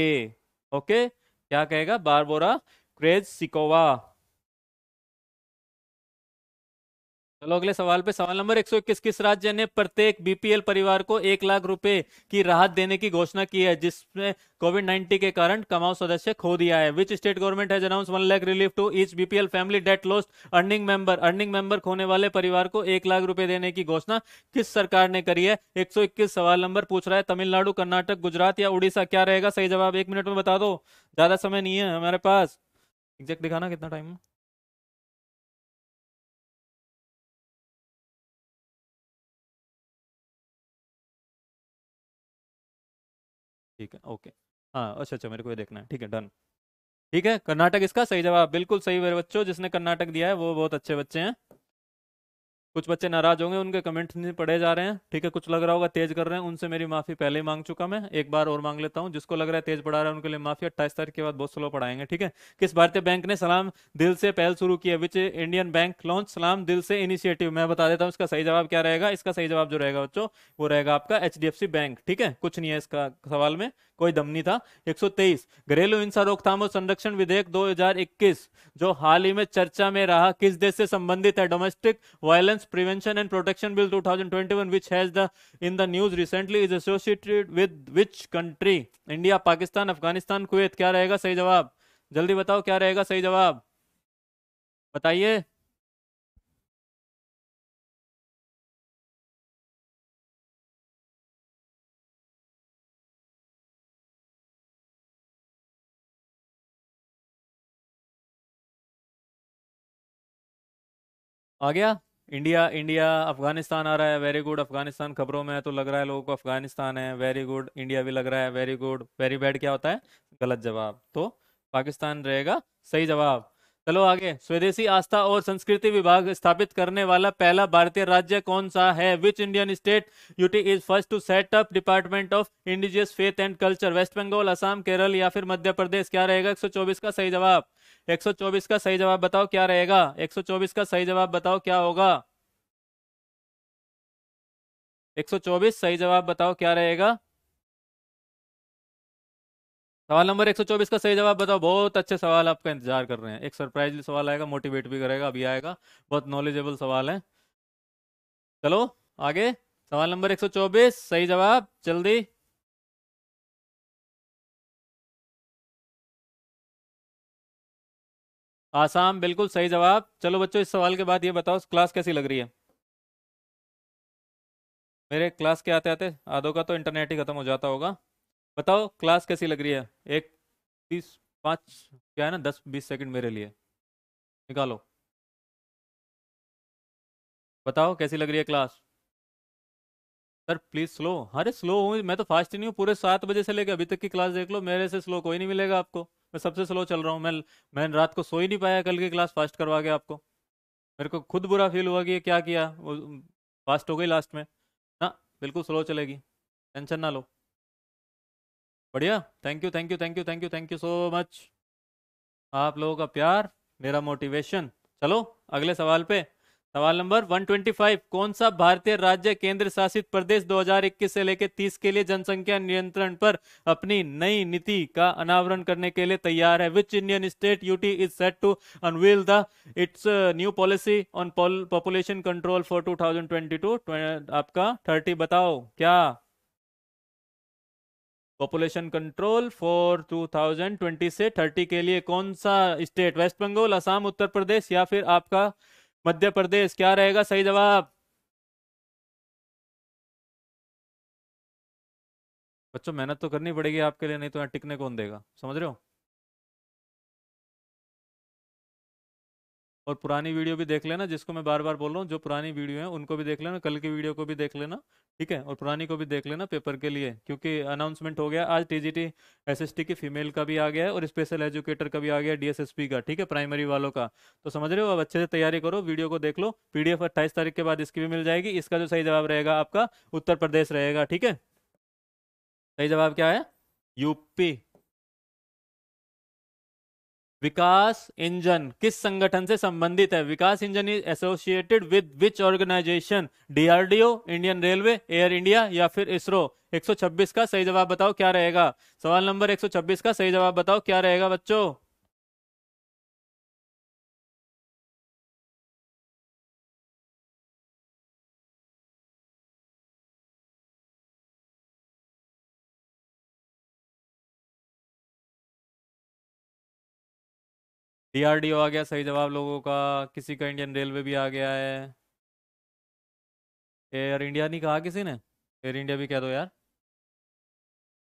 ओके क्या कहेगा बारबोरा क्रेज सिकोवा चलो अगले सवाल पे सवाल नंबर 121 किस राज्य ने प्रत्येक बीपीएल परिवार को एक लाख रुपए की राहत देने की घोषणा की है जिसमें कोविड 19 के कारण कमाऊ सदस्य खो दिया है which state government has announce one lakh relief to each BPL family that lost earning member earning member खोने वाले परिवार को एक लाख रुपए देने की घोषणा किस सरकार ने करी है एक सवाल नंबर पूछ रहा है तमिलनाडु कर्नाटक गुजरात या उड़ीसा क्या रहेगा सही जवाब एक मिनट में बता दो ज्यादा समय नहीं है हमारे पास एग्जैक्ट दिखाना कितना टाइम है ठीक है ओके हाँ अच्छा अच्छा मेरे को ये देखना है ठीक है डन ठीक है कर्नाटक इसका सही जवाब बिल्कुल सही मेरे बच्चों जिसने कर्नाटक दिया है वो बहुत अच्छे बच्चे हैं कुछ बच्चे नाराज होंगे उनके कमेंट्स नहीं पढ़े जा रहे हैं ठीक है कुछ लग रहा होगा तेज कर रहे हैं उनसे मेरी माफी पहले ही मांग चुका मैं एक बार और मांग लेता हूं जिसको लग रहा है तेज पढ़ा रहा है उनके लिए माफी अट्ठाईस तारीख के बाद बहुत स्लो पढ़ाएंगे ठीक है किस भारतीय बैंक ने सलाम दिल से पहल शुरू की है विच इंडियन बैंक लॉन्च सलाम दिल से इनिशिएटिव मैं बता देता हूँ इसका सही जवाब क्या रहेगा इसका सही जवाब जो रहेगा बच्चों वो रहेगा आपका एच बैंक ठीक है कुछ नहीं है इसका सवाल में कोई दम नहीं था एक घरेलू हिंसा रोकथाम और संरक्षण विधेयक दो जो हाल ही में चर्चा में रहा किस देश से संबंधित है domestic violence violence Prevention and Protection Bill 2021, which has the in the news recently, is associated with which country? India, Pakistan, Afghanistan, Kuwait. kya rahega sahi jawab jaldi batao kya rahega sahi jawab bataiye आ गया India India Afghanistan आ रहा है very good Afghanistan खबरों में है तो लग रहा है लोगों को अफगानिस्तान है वेरी गुड इंडिया भी लग रहा है वेरी गुड वेरी बैड क्या होता है गलत जवाब तो पाकिस्तान रहेगा सही जवाब चलो आगे स्वदेशी आस्था और संस्कृति विभाग स्थापित करने वाला पहला भारतीय राज्य कौन सा है which Indian state UT is first to set up department of indigenous faith and culture West Bengal Assam Kerala या फिर मध्य प्रदेश क्या रहेगा 124 का सही जवाब 124 का सही जवाब बताओ क्या रहेगा 124 का सही जवाब बताओ क्या होगा 124 सही जवाब बताओ क्या रहेगा सवाल नंबर 124 का सही जवाब बताओ बहुत अच्छे सवाल आपका इंतजार कर रहे हैं एक सरप्राइज सवाल आएगा मोटिवेट भी करेगा अभी आएगा बहुत नॉलेजेबल सवाल है चलो आगे सवाल नंबर 124 सही जवाब जल्दी आसाम बिल्कुल सही जवाब चलो बच्चों इस सवाल के बाद ये बताओ क्लास कैसी लग रही है मेरे क्लास के आते आते आधों का तो इंटरनेट ही खत्म हो जाता होगा बताओ क्लास कैसी लग रही है एक तीस पाँच क्या है ना दस बीस सेकंड मेरे लिए निकालो बताओ कैसी लग रही है क्लास सर प्लीज़ स्लो अरे स्लो हूँ मैं तो फास्ट ही नहीं हूँ पूरे सात बजे से लेकर अभी तक की क्लास देख लो मेरे से स्लो कोई नहीं मिलेगा आपको मैं सबसे स्लो चल रहा हूँ मैं मैंने रात को सो ही नहीं पाया कल की क्लास फास्ट करवा के आपको मेरे को खुद बुरा फील हुआ कि क्या किया वो फास्ट हो गई लास्ट में ना बिल्कुल स्लो चलेगी टेंशन ना लो बढ़िया thank you thank you thank you thank you thank you so much आप लोगों का प्यार मेरा मोटिवेशन चलो अगले सवाल पे सवाल नंबर 125 कौन सा भारतीय राज्य केंद्र शासित प्रदेश 2021 से लेकर 30 के लिए जनसंख्या नियंत्रण पर अपनी नई नीति का अनावरण करने के लिए तैयार है which Indian state UT is set to unveil the its new policy on population control for 2022 आपका 30 बताओ क्या पॉपुलेशन कंट्रोल फॉर 2020 से 30 के लिए कौन सा स्टेट वेस्ट बंगाल असम उत्तर प्रदेश या फिर आपका मध्य प्रदेश क्या रहेगा सही जवाब बच्चों मेहनत तो करनी पड़ेगी आपके लिए नहीं तो यहाँ टिकने कौन देगा समझ रहे हो और पुरानी वीडियो भी देख लेना जिसको मैं बार बार बोल रहा हूँ जो पुरानी वीडियो है उनको भी देख लेना कल की वीडियो को भी देख लेना ठीक है और पुरानी को भी देख लेना पेपर के लिए क्योंकि अनाउंसमेंट हो गया आज टीजीटी एसएसटी की फीमेल का भी आ गया है और स्पेशल एजुकेटर का भी आ गया डीएसएसपी का ठीक है प्राइमरी वालों का तो समझ रहे हो अब अच्छे से तैयारी करो वीडियो को देख लो पीडीएफ डी तारीख के बाद इसकी भी मिल जाएगी इसका जो सही जवाब रहेगा आपका उत्तर प्रदेश रहेगा ठीक है सही जवाब क्या है यूपी विकास इंजन किस संगठन से संबंधित है Vikas engine is associated with which organisation DRDO Indian railway Air India या फिर इसरो 126 का सही जवाब बताओ क्या रहेगा सवाल नंबर 126 का सही जवाब बताओ क्या रहेगा बच्चों डीआरडीओ आ गया सही जवाब लोगों का किसी का इंडियन रेलवे भी आ गया है एयर इंडिया नहीं कहा किसी ने एयर इंडिया भी कह दो यार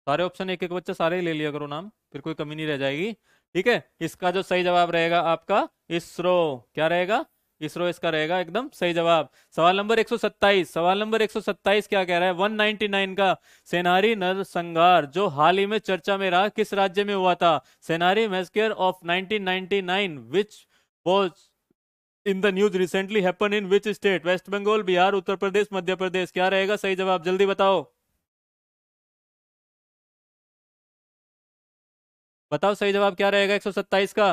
सारे ऑप्शन एक एक बच्चा सारे ही ले लिया करो नाम फिर कोई कमी नहीं रह जाएगी ठीक है इसका जो सही जवाब रहेगा आपका इसरो क्या रहेगा इसरो इसका रहेगा एकदम सही जवाब सवाल नंबर 127 सवाल नंबर 127 क्या कह रहा है 199 का सेनारी नरसंहार जो हाल ही में चर्चा में रहा किस राज्य में हुआ था Senari massacre of 1999 which was in the news recently happen in which state West Bengal Bihar Uttar Pradesh Madhya Pradesh क्या रहेगा सही जवाब जल्दी बताओ बताओ सही जवाब क्या रहेगा 127 का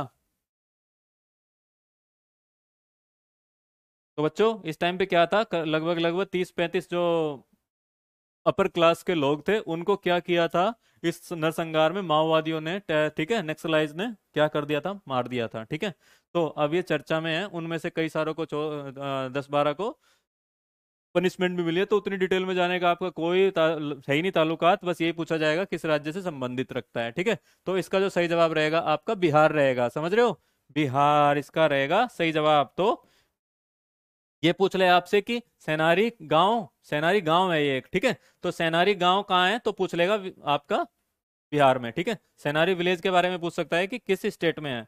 तो बच्चों इस टाइम पे क्या था लगभग लगभग तीस पैंतीस जो अपर क्लास के लोग थे उनको क्या किया था इस नरसंहार में माओवादियों ने ठीक है नेक्सलाइज ने क्या कर दिया था मार दिया था ठीक है तो अब ये चर्चा में है उनमें से कई सारों को दस बारह को पनिशमेंट भी मिली है तो उतनी डिटेल में जाने का आपका कोई है ही नहीं तालुकात बस यही पूछा जाएगा किस राज्य से संबंधित रखता है ठीक है तो इसका जो सही जवाब रहेगा आपका बिहार रहेगा समझ रहे हो बिहार इसका रहेगा सही जवाब तो ये पूछ ले आपसे कि सेनारी गांव सेनारी गांव है ये एक ठीक है तो सेनारी गांव कहाँ है तो पूछ लेगा आपका बिहार में ठीक है सेनारी विलेज के बारे में पूछ सकता है कि किस स्टेट में है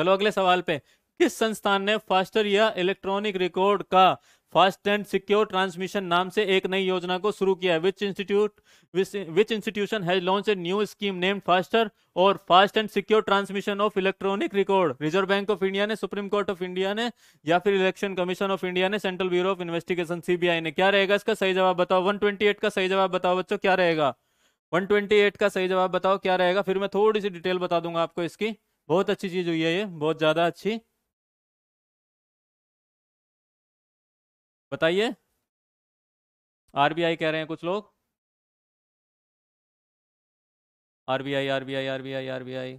चलो अगले सवाल पे किस संस्थान ने फास्टर या इलेक्ट्रॉनिक रिकॉर्ड का फास्ट एंड सिक्योर ट्रांसमिशन नाम से एक नई योजना को शुरू किया है which institute which institution has launch a new scheme named FASTER और fast and secure transmission of electronic record reserve bank of India ने सुप्रीम कोर्ट ऑफ इंडिया ने या फिर इलेक्शन कमीशन ऑफ इंडिया ने central bureau of investigation CBI ने क्या रहेगा इसका सही जवाब बताओ वन का सही जवाब बताओ बच्चों क्या रहेगा वन का सही जवाब बताओ क्या रहेगा फिर मैं थोड़ी सी डिटेल बता दूंगा आपको इसकी बहुत अच्छी चीज हुई है ये बहुत ज्यादा अच्छी बताइए आरबीआई कह रहे हैं कुछ लोग RBI RBI RBI RBI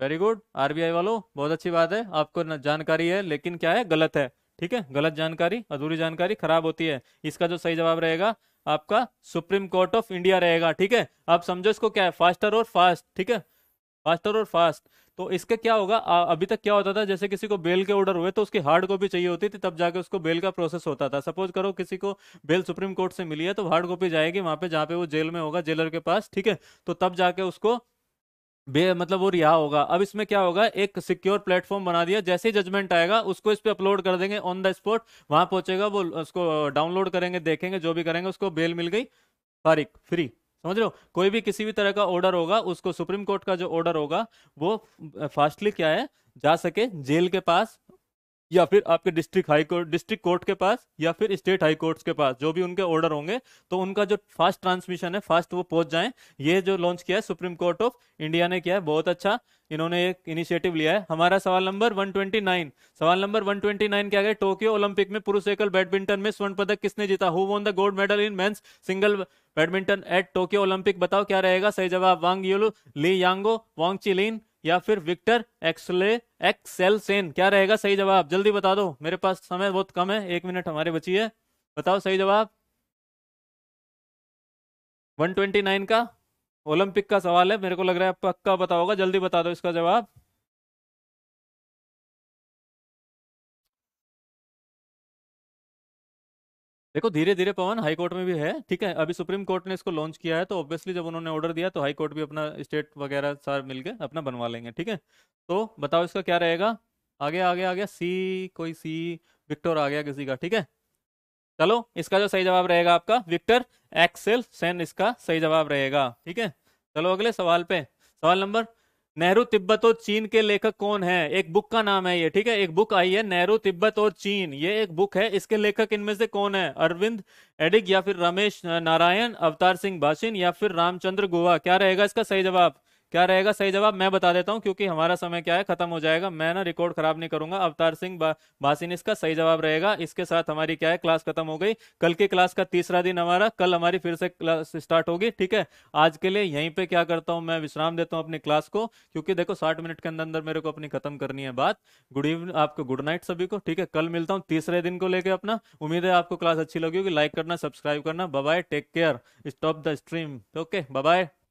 very good RBI वालों बहुत अच्छी बात है आपको जानकारी है लेकिन क्या है गलत है ठीक है गलत जानकारी अधूरी जानकारी खराब होती है इसका जो सही जवाब रहेगा आपका सुप्रीम कोर्ट ऑफ इंडिया रहेगा ठीक है आप समझो इसको क्या है फास्टर और फास्ट ठीक है फास्टर और फास्ट तो इसके क्या होगा अभी तक क्या होता था जैसे किसी को बेल के ऑर्डर हुए तो उसकी हार्ड कॉपी चाहिए होती थी तब जाके उसको बेल का प्रोसेस होता था सपोज करो किसी को बेल सुप्रीम कोर्ट से मिली है तो हार्ड कॉपी जाएगी वहां पे जहाँ पे वो जेल में होगा जेलर के पास ठीक है तो तब जाके उसको बे मतलब वो रिहा होगा अब इसमें क्या होगा एक सिक्योर प्लेटफॉर्म बना दिया जैसे ही जजमेंट आएगा उसको इस पर अपलोड कर देंगे ऑन द स्पॉट वहां पहुंचेगा वो उसको डाउनलोड करेंगे देखेंगे जो भी करेंगे उसको बेल मिल गई फारिक फ्री समझ रहे हो कोई भी किसी भी तरह का ऑर्डर होगा उसको सुप्रीम कोर्ट का जो ऑर्डर होगा वो फास्टली क्या है जा सके जेल के पास या फिर आपके district high court district court के पास या फिर स्टेट हाई कोर्ट के पास जो भी उनके ऑर्डर होंगे तो उनका जो फास्ट ट्रांसमिशन है फास्ट वो पहुंच जाए ये जो लॉन्च किया है सुप्रीम कोर्ट ऑफ इंडिया ने किया है बहुत अच्छा इन्होंने एक इनिशिएटिव लिया है हमारा सवाल नंबर 129 सवाल नंबर 129 क्या गया टोक्यो ओलंपिक में पुरुष एकल बैडमिंटन में स्वर्ण पदक किसने जीता who won the gold medal in men's single badminton at Tokyo Olympic बताओ क्या रहेगा सही जवाब वांग यूलू ली यांगो वांग चिलीन या फिर विक्टर एक्सले सेन क्या रहेगा सही जवाब जल्दी बता दो मेरे पास समय बहुत कम है एक मिनट हमारे बची है बताओ सही जवाब 129 का ओलंपिक का सवाल है मेरे को लग रहा है पक्का बताओगा जल्दी बता दो इसका जवाब देखो धीरे धीरे पवन हाई कोर्ट में भी है ठीक है अभी सुप्रीम कोर्ट ने इसको लॉन्च किया है तो ऑब्वियसली जब उन्होंने ऑर्डर दिया तो हाई कोर्ट भी अपना स्टेट वगैरह सार मिलके अपना बनवा लेंगे ठीक है तो बताओ इसका क्या रहेगा आगे आगे आ गया सी कोई सी विक्टर आ गया किसी का ठीक है चलो इसका जो सही जवाब रहेगा आपका विक्टर एक्सेल सेन इसका सही जवाब रहेगा ठीक है चलो अगले सवाल पे सवाल नंबर नेहरू तिब्बत और चीन के लेखक कौन है एक बुक का नाम है ये ठीक है एक बुक आई है नेहरू तिब्बत और चीन ये एक बुक है इसके लेखक इनमें से कौन है अरविंद एडिक या फिर रमेश नारायण अवतार सिंह भाषिन या फिर रामचंद्र गोवा क्या रहेगा इसका सही जवाब क्या रहेगा सही जवाब मैं बता देता हूँ क्योंकि हमारा समय क्या है खत्म हो जाएगा मैं ना रिकॉर्ड खराब नहीं करूंगा अवतार सिंह बा, बासिन इसका सही जवाब रहेगा इसके साथ हमारी क्या है क्लास खत्म हो गई कल की क्लास का तीसरा दिन हमारा कल हमारी फिर से क्लास स्टार्ट होगी ठीक है आज के लिए यहीं पे क्या करता हूँ मैं विश्राम देता हूँ अपनी क्लास को क्योंकि देखो साठ मिनट के अंदर अंदर मेरे को अपनी खत्म करनी है बात गुड इवनिंग आपको गुड नाइट सभी को ठीक है कल मिलता हूँ तीसरे दिन को लेकर अपना उम्मीद है आपको क्लास अच्छी लगी होगी लाइक करना सब्सक्राइब करना bye take care stop the stream okay bye